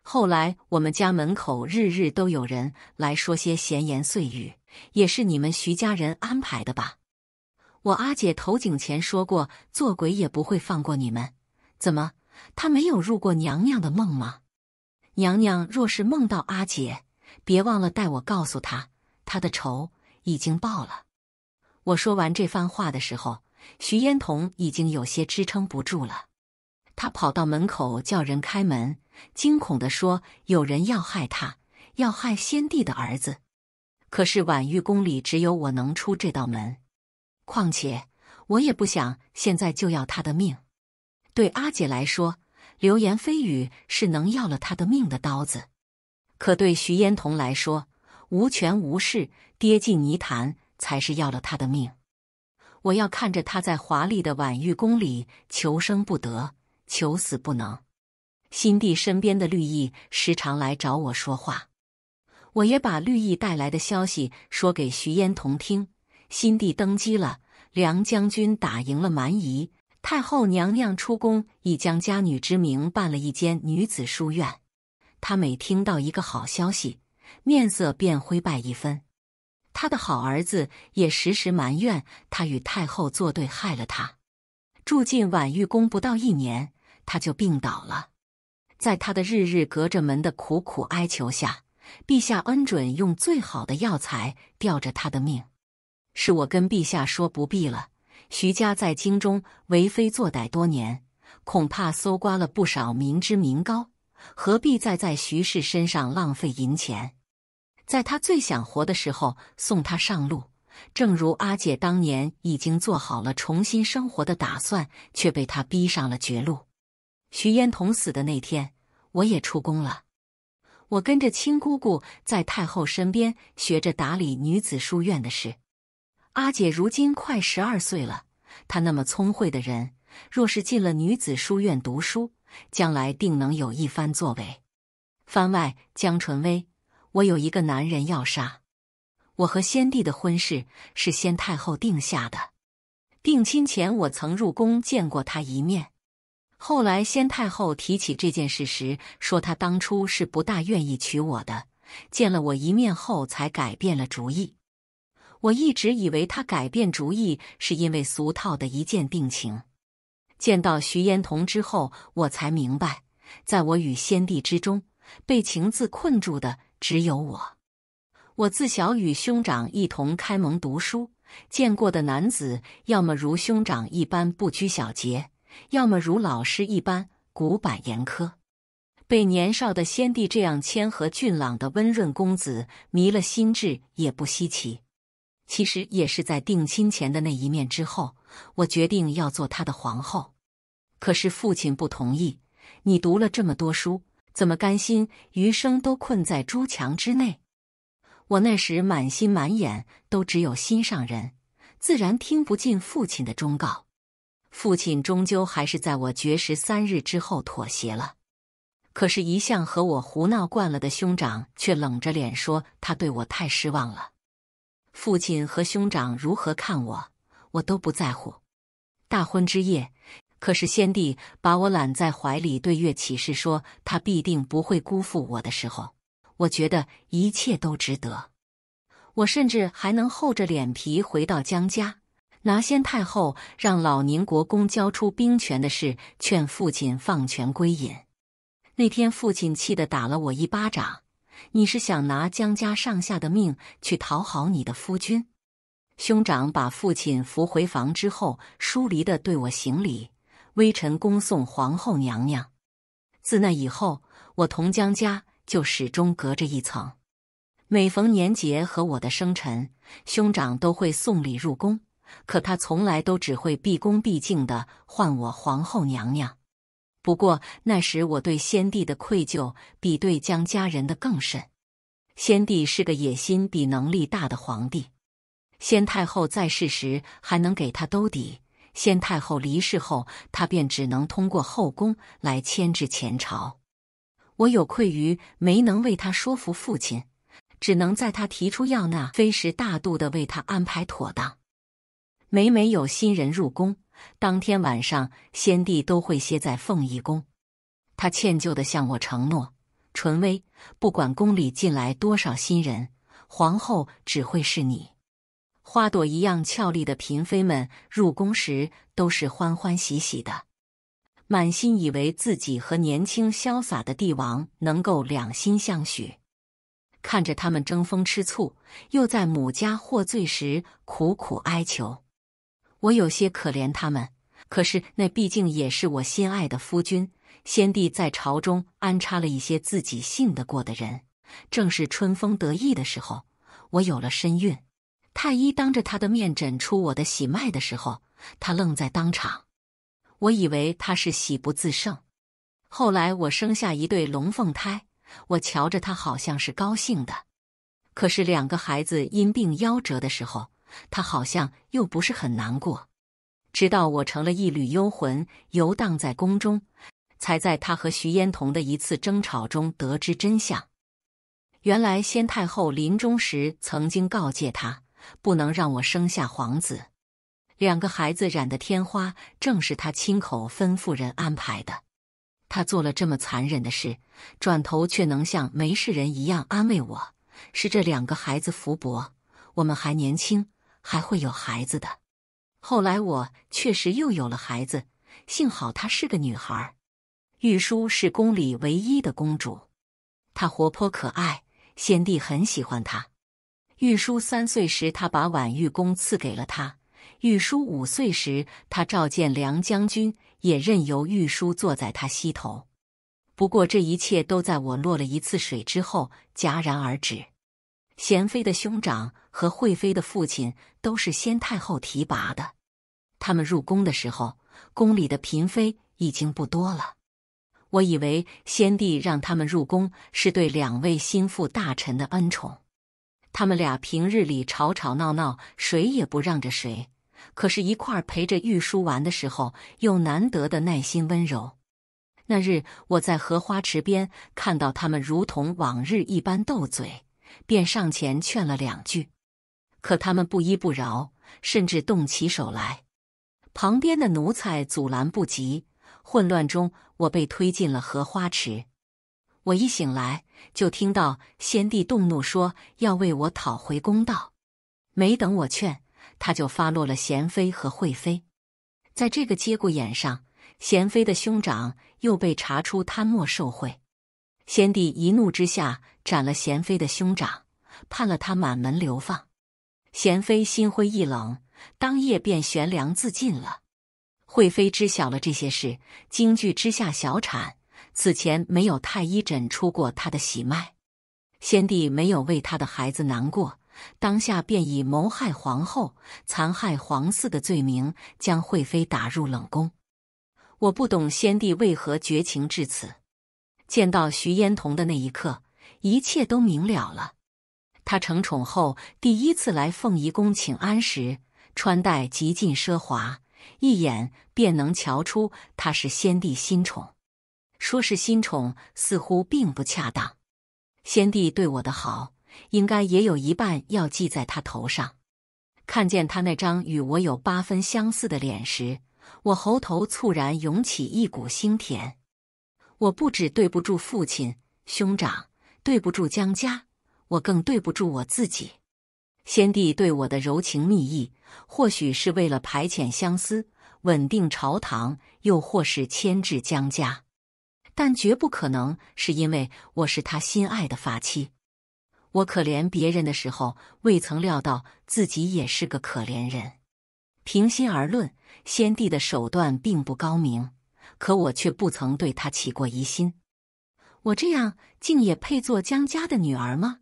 后来我们家门口日日都有人来说些闲言碎语，也是你们徐家人安排的吧？我阿姐投井前说过，做鬼也不会放过你们。怎么，她没有入过娘娘的梦吗？娘娘若是梦到阿姐，别忘了代我告诉她，她的仇已经报了。我说完这番话的时候，徐烟童已经有些支撑不住了。他跑到门口叫人开门，惊恐的说：“有人要害他，要害先帝的儿子。”可是婉玉宫里只有我能出这道门，况且我也不想现在就要他的命。对阿姐来说。流言蜚语是能要了他的命的刀子，可对徐烟童来说，无权无势跌进泥潭才是要了他的命。我要看着他在华丽的宛玉宫里求生不得，求死不能。新帝身边的绿意时常来找我说话，我也把绿意带来的消息说给徐烟童听。新帝登基了，梁将军打赢了蛮夷。太后娘娘出宫，已将家女之名办了一间女子书院。她每听到一个好消息，面色便灰败一分。他的好儿子也时时埋怨他与太后作对，害了他。住进晚玉宫不到一年，他就病倒了。在他的日日隔着门的苦苦哀求下，陛下恩准用最好的药材吊着他的命。是我跟陛下说不必了。徐家在京中为非作歹多年，恐怕搜刮了不少民脂民膏，何必再在徐氏身上浪费银钱？在他最想活的时候送他上路，正如阿姐当年已经做好了重新生活的打算，却被他逼上了绝路。徐烟童死的那天，我也出宫了，我跟着亲姑姑在太后身边学着打理女子书院的事。阿姐如今快十二岁了，她那么聪慧的人，若是进了女子书院读书，将来定能有一番作为。番外：江纯薇，我有一个男人要杀。我和先帝的婚事是先太后定下的。定亲前，我曾入宫见过他一面。后来，先太后提起这件事时，说他当初是不大愿意娶我的，见了我一面后才改变了主意。我一直以为他改变主意是因为俗套的一见定情，见到徐烟同之后，我才明白，在我与先帝之中，被情字困住的只有我。我自小与兄长一同开蒙读书，见过的男子，要么如兄长一般不拘小节，要么如老师一般古板严苛，被年少的先帝这样谦和俊朗的温润公子迷了心智，也不稀奇。其实也是在定亲前的那一面之后，我决定要做他的皇后。可是父亲不同意。你读了这么多书，怎么甘心余生都困在朱墙之内？我那时满心满眼都只有心上人，自然听不进父亲的忠告。父亲终究还是在我绝食三日之后妥协了。可是，一向和我胡闹惯了的兄长却冷着脸说：“他对我太失望了。”父亲和兄长如何看我，我都不在乎。大婚之夜，可是先帝把我揽在怀里，对岳启士说他必定不会辜负我的时候，我觉得一切都值得。我甚至还能厚着脸皮回到江家，拿先太后让老宁国公交出兵权的事，劝父亲放权归隐。那天，父亲气得打了我一巴掌。你是想拿江家上下的命去讨好你的夫君？兄长把父亲扶回房之后，疏离的对我行礼：“微臣恭送皇后娘娘。”自那以后，我同江家就始终隔着一层。每逢年节和我的生辰，兄长都会送礼入宫，可他从来都只会毕恭毕敬的唤我“皇后娘娘”。不过那时，我对先帝的愧疚比对江家人的更甚。先帝是个野心比能力大的皇帝，先太后在世时还能给他兜底，先太后离世后，他便只能通过后宫来牵制前朝。我有愧于没能为他说服父亲，只能在他提出要纳妃时，大度的为他安排妥当。每每有新人入宫，当天晚上先帝都会歇在凤仪宫。他歉疚的向我承诺：“纯微，不管宫里进来多少新人，皇后只会是你。”花朵一样俏丽的嫔妃们入宫时都是欢欢喜喜的，满心以为自己和年轻潇洒的帝王能够两心相许。看着他们争风吃醋，又在母家获罪时苦苦哀求。我有些可怜他们，可是那毕竟也是我心爱的夫君。先帝在朝中安插了一些自己信得过的人，正是春风得意的时候，我有了身孕。太医当着他的面诊出我的喜脉的时候，他愣在当场。我以为他是喜不自胜，后来我生下一对龙凤胎，我瞧着他好像是高兴的，可是两个孩子因病夭折的时候。他好像又不是很难过，直到我成了一缕幽魂，游荡在宫中，才在他和徐嫣彤的一次争吵中得知真相。原来先太后临终时曾经告诫他，不能让我生下皇子。两个孩子染的天花，正是他亲口吩咐人安排的。他做了这么残忍的事，转头却能像没事人一样安慰我。是这两个孩子福薄，我们还年轻。还会有孩子的。后来我确实又有了孩子，幸好她是个女孩。玉书是宫里唯一的公主，她活泼可爱，先帝很喜欢她。玉书三岁时，他把宛玉宫赐给了她；玉书五岁时，他召见梁将军，也任由玉书坐在他膝头。不过这一切都在我落了一次水之后戛然而止。贤妃的兄长。和惠妃的父亲都是先太后提拔的，他们入宫的时候，宫里的嫔妃已经不多了。我以为先帝让他们入宫是对两位心腹大臣的恩宠。他们俩平日里吵吵闹闹，谁也不让着谁，可是，一块陪着玉书玩的时候，又难得的耐心温柔。那日我在荷花池边看到他们如同往日一般斗嘴，便上前劝了两句。可他们不依不饶，甚至动起手来。旁边的奴才阻拦不及，混乱中我被推进了荷花池。我一醒来就听到先帝动怒，说要为我讨回公道。没等我劝，他就发落了贤妃和惠妃。在这个节骨眼上，贤妃的兄长又被查出贪墨受贿，先帝一怒之下斩了贤妃的兄长，判了他满门流放。贤妃心灰意冷，当夜便悬梁自尽了。惠妃知晓了这些事，惊惧之下小产。此前没有太医诊出过她的喜脉。先帝没有为他的孩子难过，当下便以谋害皇后、残害皇嗣的罪名，将惠妃打入冷宫。我不懂先帝为何绝情至此。见到徐嫣彤的那一刻，一切都明了了。他成宠后，第一次来凤仪宫请安时，穿戴极尽奢华，一眼便能瞧出他是先帝新宠。说是新宠，似乎并不恰当。先帝对我的好，应该也有一半要记在他头上。看见他那张与我有八分相似的脸时，我喉头猝然涌起一股腥甜。我不止对不住父亲、兄长，对不住江家。我更对不住我自己。先帝对我的柔情蜜意，或许是为了排遣相思、稳定朝堂，又或是牵制江家，但绝不可能是因为我是他心爱的发妻。我可怜别人的时候，未曾料到自己也是个可怜人。平心而论，先帝的手段并不高明，可我却不曾对他起过疑心。我这样，竟也配做江家的女儿吗？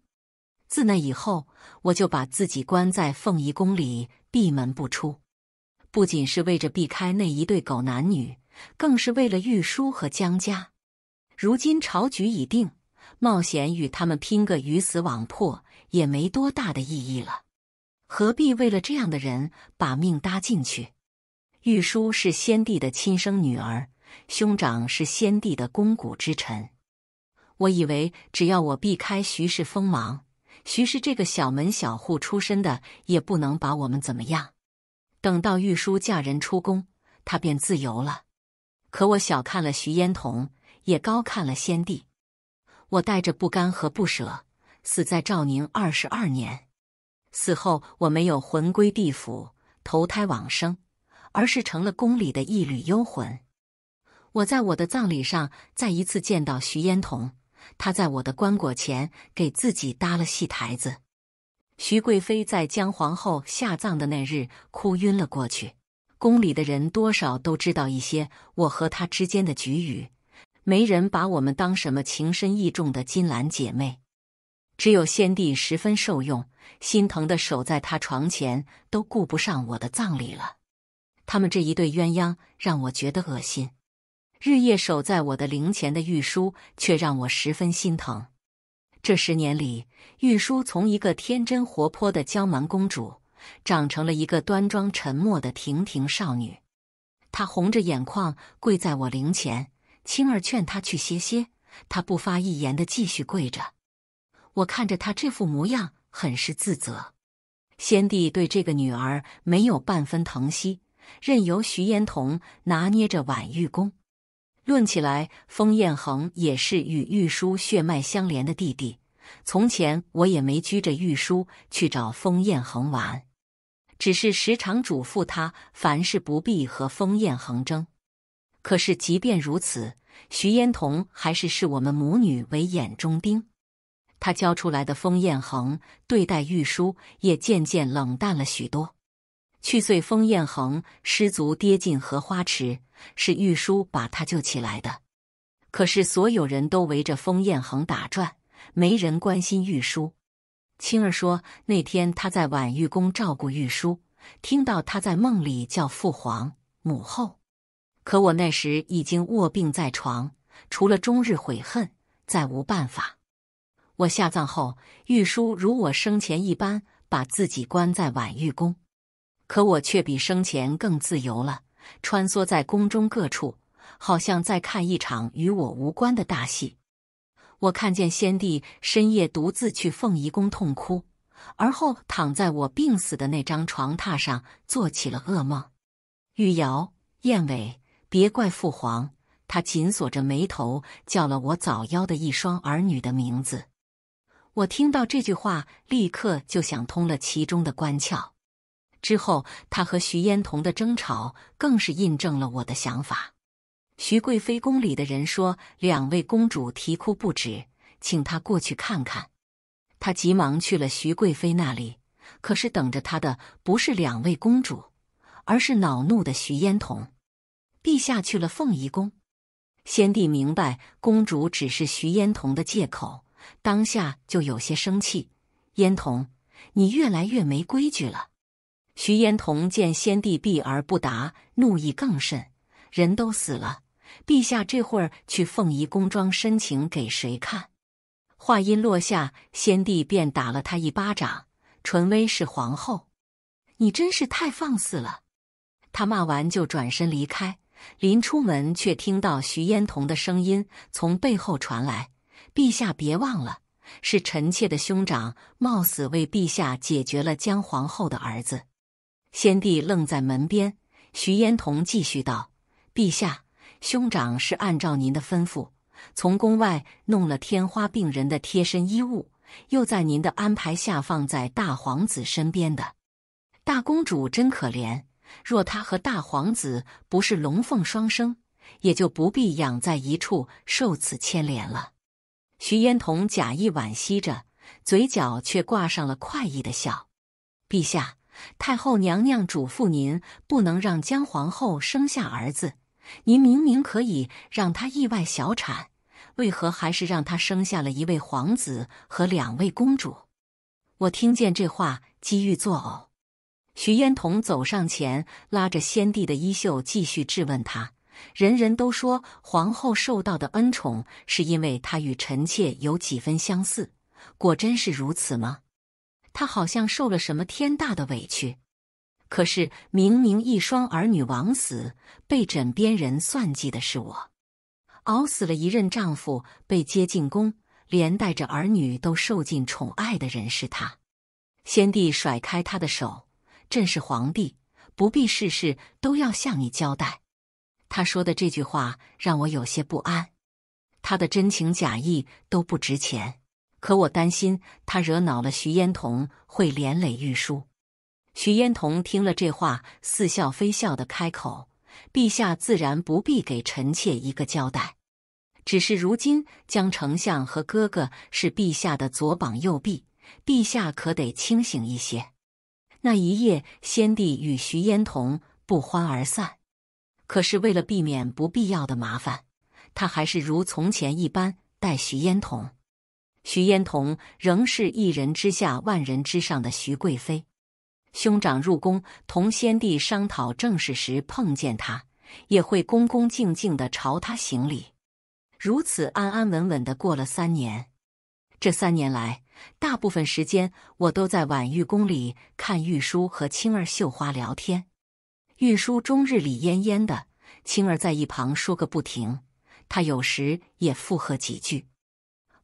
自那以后，我就把自己关在凤仪宫里，闭门不出。不仅是为着避开那一对狗男女，更是为了玉书和江家。如今朝局已定，冒险与他们拼个鱼死网破也没多大的意义了。何必为了这样的人把命搭进去？玉书是先帝的亲生女儿，兄长是先帝的肱骨之臣。我以为只要我避开徐氏锋芒。徐氏这个小门小户出身的，也不能把我们怎么样。等到玉书嫁人出宫，她便自由了。可我小看了徐嫣彤，也高看了先帝。我带着不甘和不舍，死在赵宁二十二年。死后我没有魂归地府、投胎往生，而是成了宫里的一缕幽魂。我在我的葬礼上再一次见到徐嫣彤。他在我的棺椁前给自己搭了戏台子。徐贵妃在姜皇后下葬的那日哭晕了过去。宫里的人多少都知道一些我和她之间的局语，没人把我们当什么情深意重的金兰姐妹。只有先帝十分受用，心疼的守在她床前，都顾不上我的葬礼了。他们这一对鸳鸯让我觉得恶心。日夜守在我的灵前的玉书，却让我十分心疼。这十年里，玉书从一个天真活泼的娇蛮公主，长成了一个端庄沉默的亭亭少女。她红着眼眶跪在我灵前，青儿劝她去歇歇，她不发一言的继续跪着。我看着她这副模样，很是自责。先帝对这个女儿没有半分疼惜，任由徐延彤拿捏着宛玉宫。论起来，封燕恒也是与玉书血脉相连的弟弟。从前我也没拘着玉书去找封燕恒玩，只是时常嘱咐他，凡事不必和封燕恒争。可是即便如此，徐烟桐还是视我们母女为眼中钉。他教出来的封燕恒，对待玉书也渐渐冷淡了许多。去岁，封燕恒失足跌进荷花池。是玉书把他救起来的，可是所有人都围着封彦衡打转，没人关心玉书。青儿说，那天他在婉玉宫照顾玉书，听到他在梦里叫父皇、母后。可我那时已经卧病在床，除了终日悔恨，再无办法。我下葬后，玉书如我生前一般，把自己关在婉玉宫，可我却比生前更自由了。穿梭在宫中各处，好像在看一场与我无关的大戏。我看见先帝深夜独自去凤仪宫痛哭，而后躺在我病死的那张床榻上做起了噩梦。玉瑶、燕尾，别怪父皇，他紧锁着眉头叫了我早夭的一双儿女的名字。我听到这句话，立刻就想通了其中的关窍。之后，他和徐嫣彤的争吵更是印证了我的想法。徐贵妃宫里的人说，两位公主啼哭不止，请他过去看看。他急忙去了徐贵妃那里，可是等着他的不是两位公主，而是恼怒的徐嫣彤。陛下去了凤仪宫，先帝明白公主只是徐嫣彤的借口，当下就有些生气：“嫣彤，你越来越没规矩了。”徐延童见先帝避而不答，怒意更甚。人都死了，陛下这会儿去凤仪宫庄深情给谁看？话音落下，先帝便打了他一巴掌。纯微是皇后，你真是太放肆了！他骂完就转身离开，临出门却听到徐嫣童的声音从背后传来：“陛下别忘了，是臣妾的兄长冒死为陛下解决了江皇后的儿子。”先帝愣在门边，徐彦童继续道：“陛下，兄长是按照您的吩咐，从宫外弄了天花病人的贴身衣物，又在您的安排下放在大皇子身边的。大公主真可怜，若她和大皇子不是龙凤双生，也就不必养在一处，受此牵连了。”徐彦童假意惋惜着，嘴角却挂上了快意的笑。陛下。太后娘娘嘱咐您，不能让姜皇后生下儿子。您明明可以让她意外小产，为何还是让她生下了一位皇子和两位公主？我听见这话，机遇作呕。徐嫣彤走上前，拉着先帝的衣袖，继续质问他：“人人都说皇后受到的恩宠，是因为她与臣妾有几分相似，果真是如此吗？”他好像受了什么天大的委屈，可是明明一双儿女枉死，被枕边人算计的是我，熬死了一任丈夫，被接进宫，连带着儿女都受尽宠爱的人是他。先帝甩开他的手，朕是皇帝，不必事事都要向你交代。他说的这句话让我有些不安，他的真情假意都不值钱。可我担心他惹恼了徐烟童，会连累玉书。徐烟童听了这话，似笑非笑的开口：“陛下自然不必给臣妾一个交代，只是如今江丞相和哥哥是陛下的左膀右臂，陛下可得清醒一些。”那一夜，先帝与徐烟童不欢而散。可是为了避免不必要的麻烦，他还是如从前一般待徐烟童。徐嫣彤仍是一人之下、万人之上的徐贵妃，兄长入宫同先帝商讨政事时碰见他，也会恭恭敬敬的朝他行礼。如此安安稳稳的过了三年，这三年来，大部分时间我都在宛玉宫里看玉书和青儿绣花聊天。玉书终日里焉焉的，青儿在一旁说个不停，他有时也附和几句。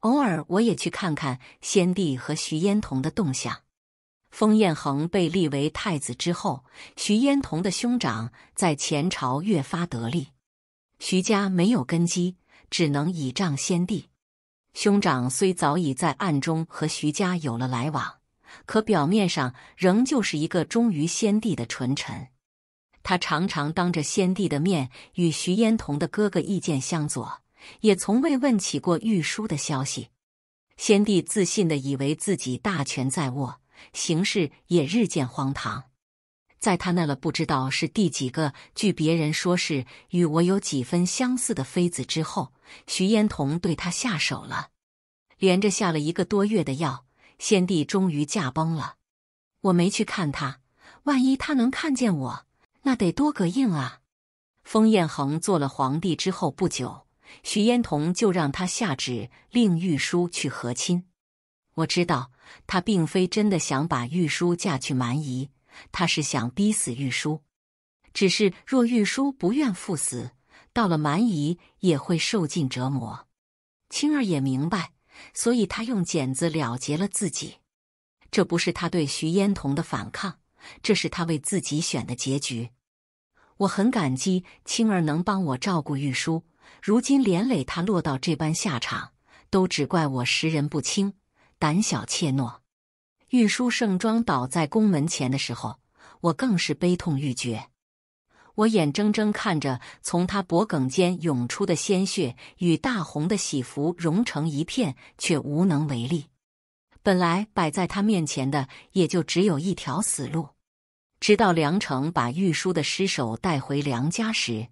偶尔我也去看看先帝和徐嫣彤的动向。封彦恒被立为太子之后，徐嫣彤的兄长在前朝越发得力。徐家没有根基，只能倚仗先帝。兄长虽早已在暗中和徐家有了来往，可表面上仍旧是一个忠于先帝的纯臣。他常常当着先帝的面与徐嫣彤的哥哥意见相左。也从未问起过玉书的消息。先帝自信的以为自己大权在握，行事也日渐荒唐。在他纳了不知道是第几个，据别人说是与我有几分相似的妃子之后，徐嫣彤对他下手了。连着下了一个多月的药，先帝终于驾崩了。我没去看他，万一他能看见我，那得多膈应啊！封彦恒做了皇帝之后不久。徐嫣童就让他下旨令，玉书去和亲。我知道他并非真的想把玉书嫁去蛮夷，他是想逼死玉书。只是若玉书不愿赴死，到了蛮夷也会受尽折磨。青儿也明白，所以他用剪子了结了自己。这不是他对徐嫣童的反抗，这是他为自己选的结局。我很感激青儿能帮我照顾玉书。如今连累他落到这般下场，都只怪我识人不清，胆小怯懦。玉书盛装倒在宫门前的时候，我更是悲痛欲绝。我眼睁睁看着从他脖颈间涌出的鲜血与大红的喜服融成一片，却无能为力。本来摆在他面前的也就只有一条死路。直到梁城把玉书的尸首带回梁家时。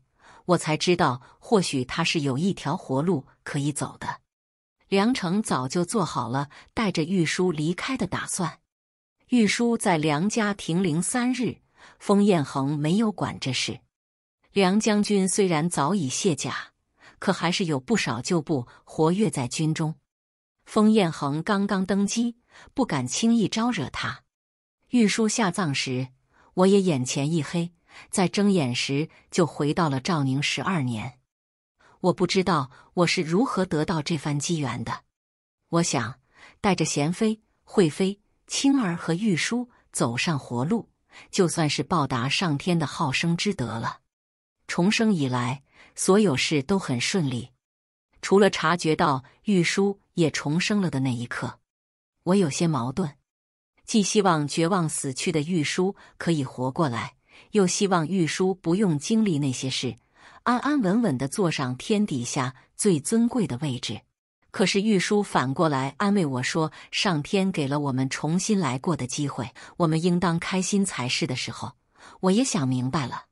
我才知道，或许他是有一条活路可以走的。梁成早就做好了带着玉书离开的打算。玉书在梁家停灵三日，封彦恒没有管这事。梁将军虽然早已卸甲，可还是有不少旧部活跃在军中。封彦恒刚刚登基，不敢轻易招惹他。玉书下葬时，我也眼前一黑。在睁眼时，就回到了赵宁十二年。我不知道我是如何得到这番机缘的。我想带着贤妃、惠妃、青儿和玉书走上活路，就算是报答上天的好生之德了。重生以来，所有事都很顺利，除了察觉到玉书也重生了的那一刻，我有些矛盾，既希望绝望死去的玉书可以活过来。又希望玉书不用经历那些事，安安稳稳地坐上天底下最尊贵的位置。可是玉书反过来安慰我说：“上天给了我们重新来过的机会，我们应当开心才是。”的时候，我也想明白了，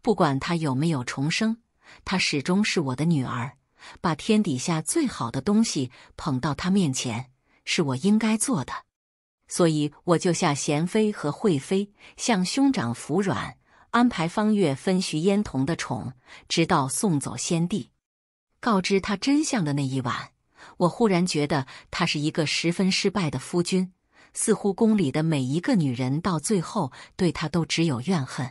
不管他有没有重生，他始终是我的女儿。把天底下最好的东西捧到他面前，是我应该做的。所以我就下贤妃和惠妃向兄长服软，安排方月分徐嫣彤的宠，直到送走先帝，告知他真相的那一晚，我忽然觉得他是一个十分失败的夫君，似乎宫里的每一个女人到最后对他都只有怨恨。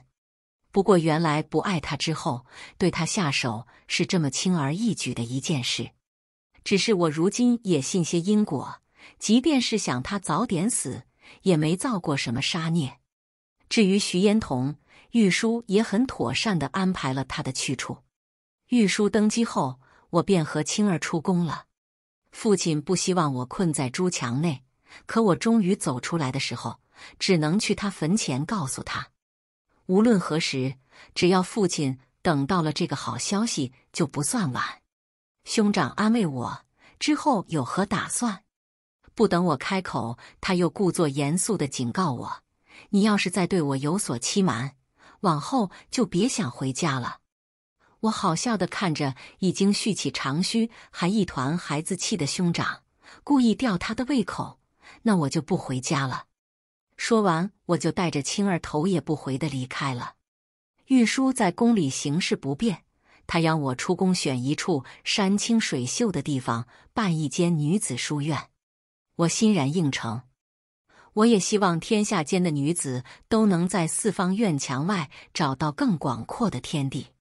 不过原来不爱他之后，对他下手是这么轻而易举的一件事，只是我如今也信些因果。即便是想他早点死，也没造过什么杀孽。至于徐烟彤，玉书也很妥善地安排了他的去处。玉书登基后，我便和青儿出宫了。父亲不希望我困在朱墙内，可我终于走出来的时候，只能去他坟前告诉他。无论何时，只要父亲等到了这个好消息，就不算晚。兄长安慰我之后有何打算？不等我开口，他又故作严肃的警告我：“你要是再对我有所欺瞒，往后就别想回家了。”我好笑的看着已经蓄起长须、还一团孩子气的兄长，故意吊他的胃口。那我就不回家了。说完，我就带着青儿，头也不回的离开了。玉书在宫里行事不便，他央我出宫选一处山清水秀的地方，办一间女子书院。我欣然应承，我也希望天下间的女子都能在四方院墙外找到更广阔的天地。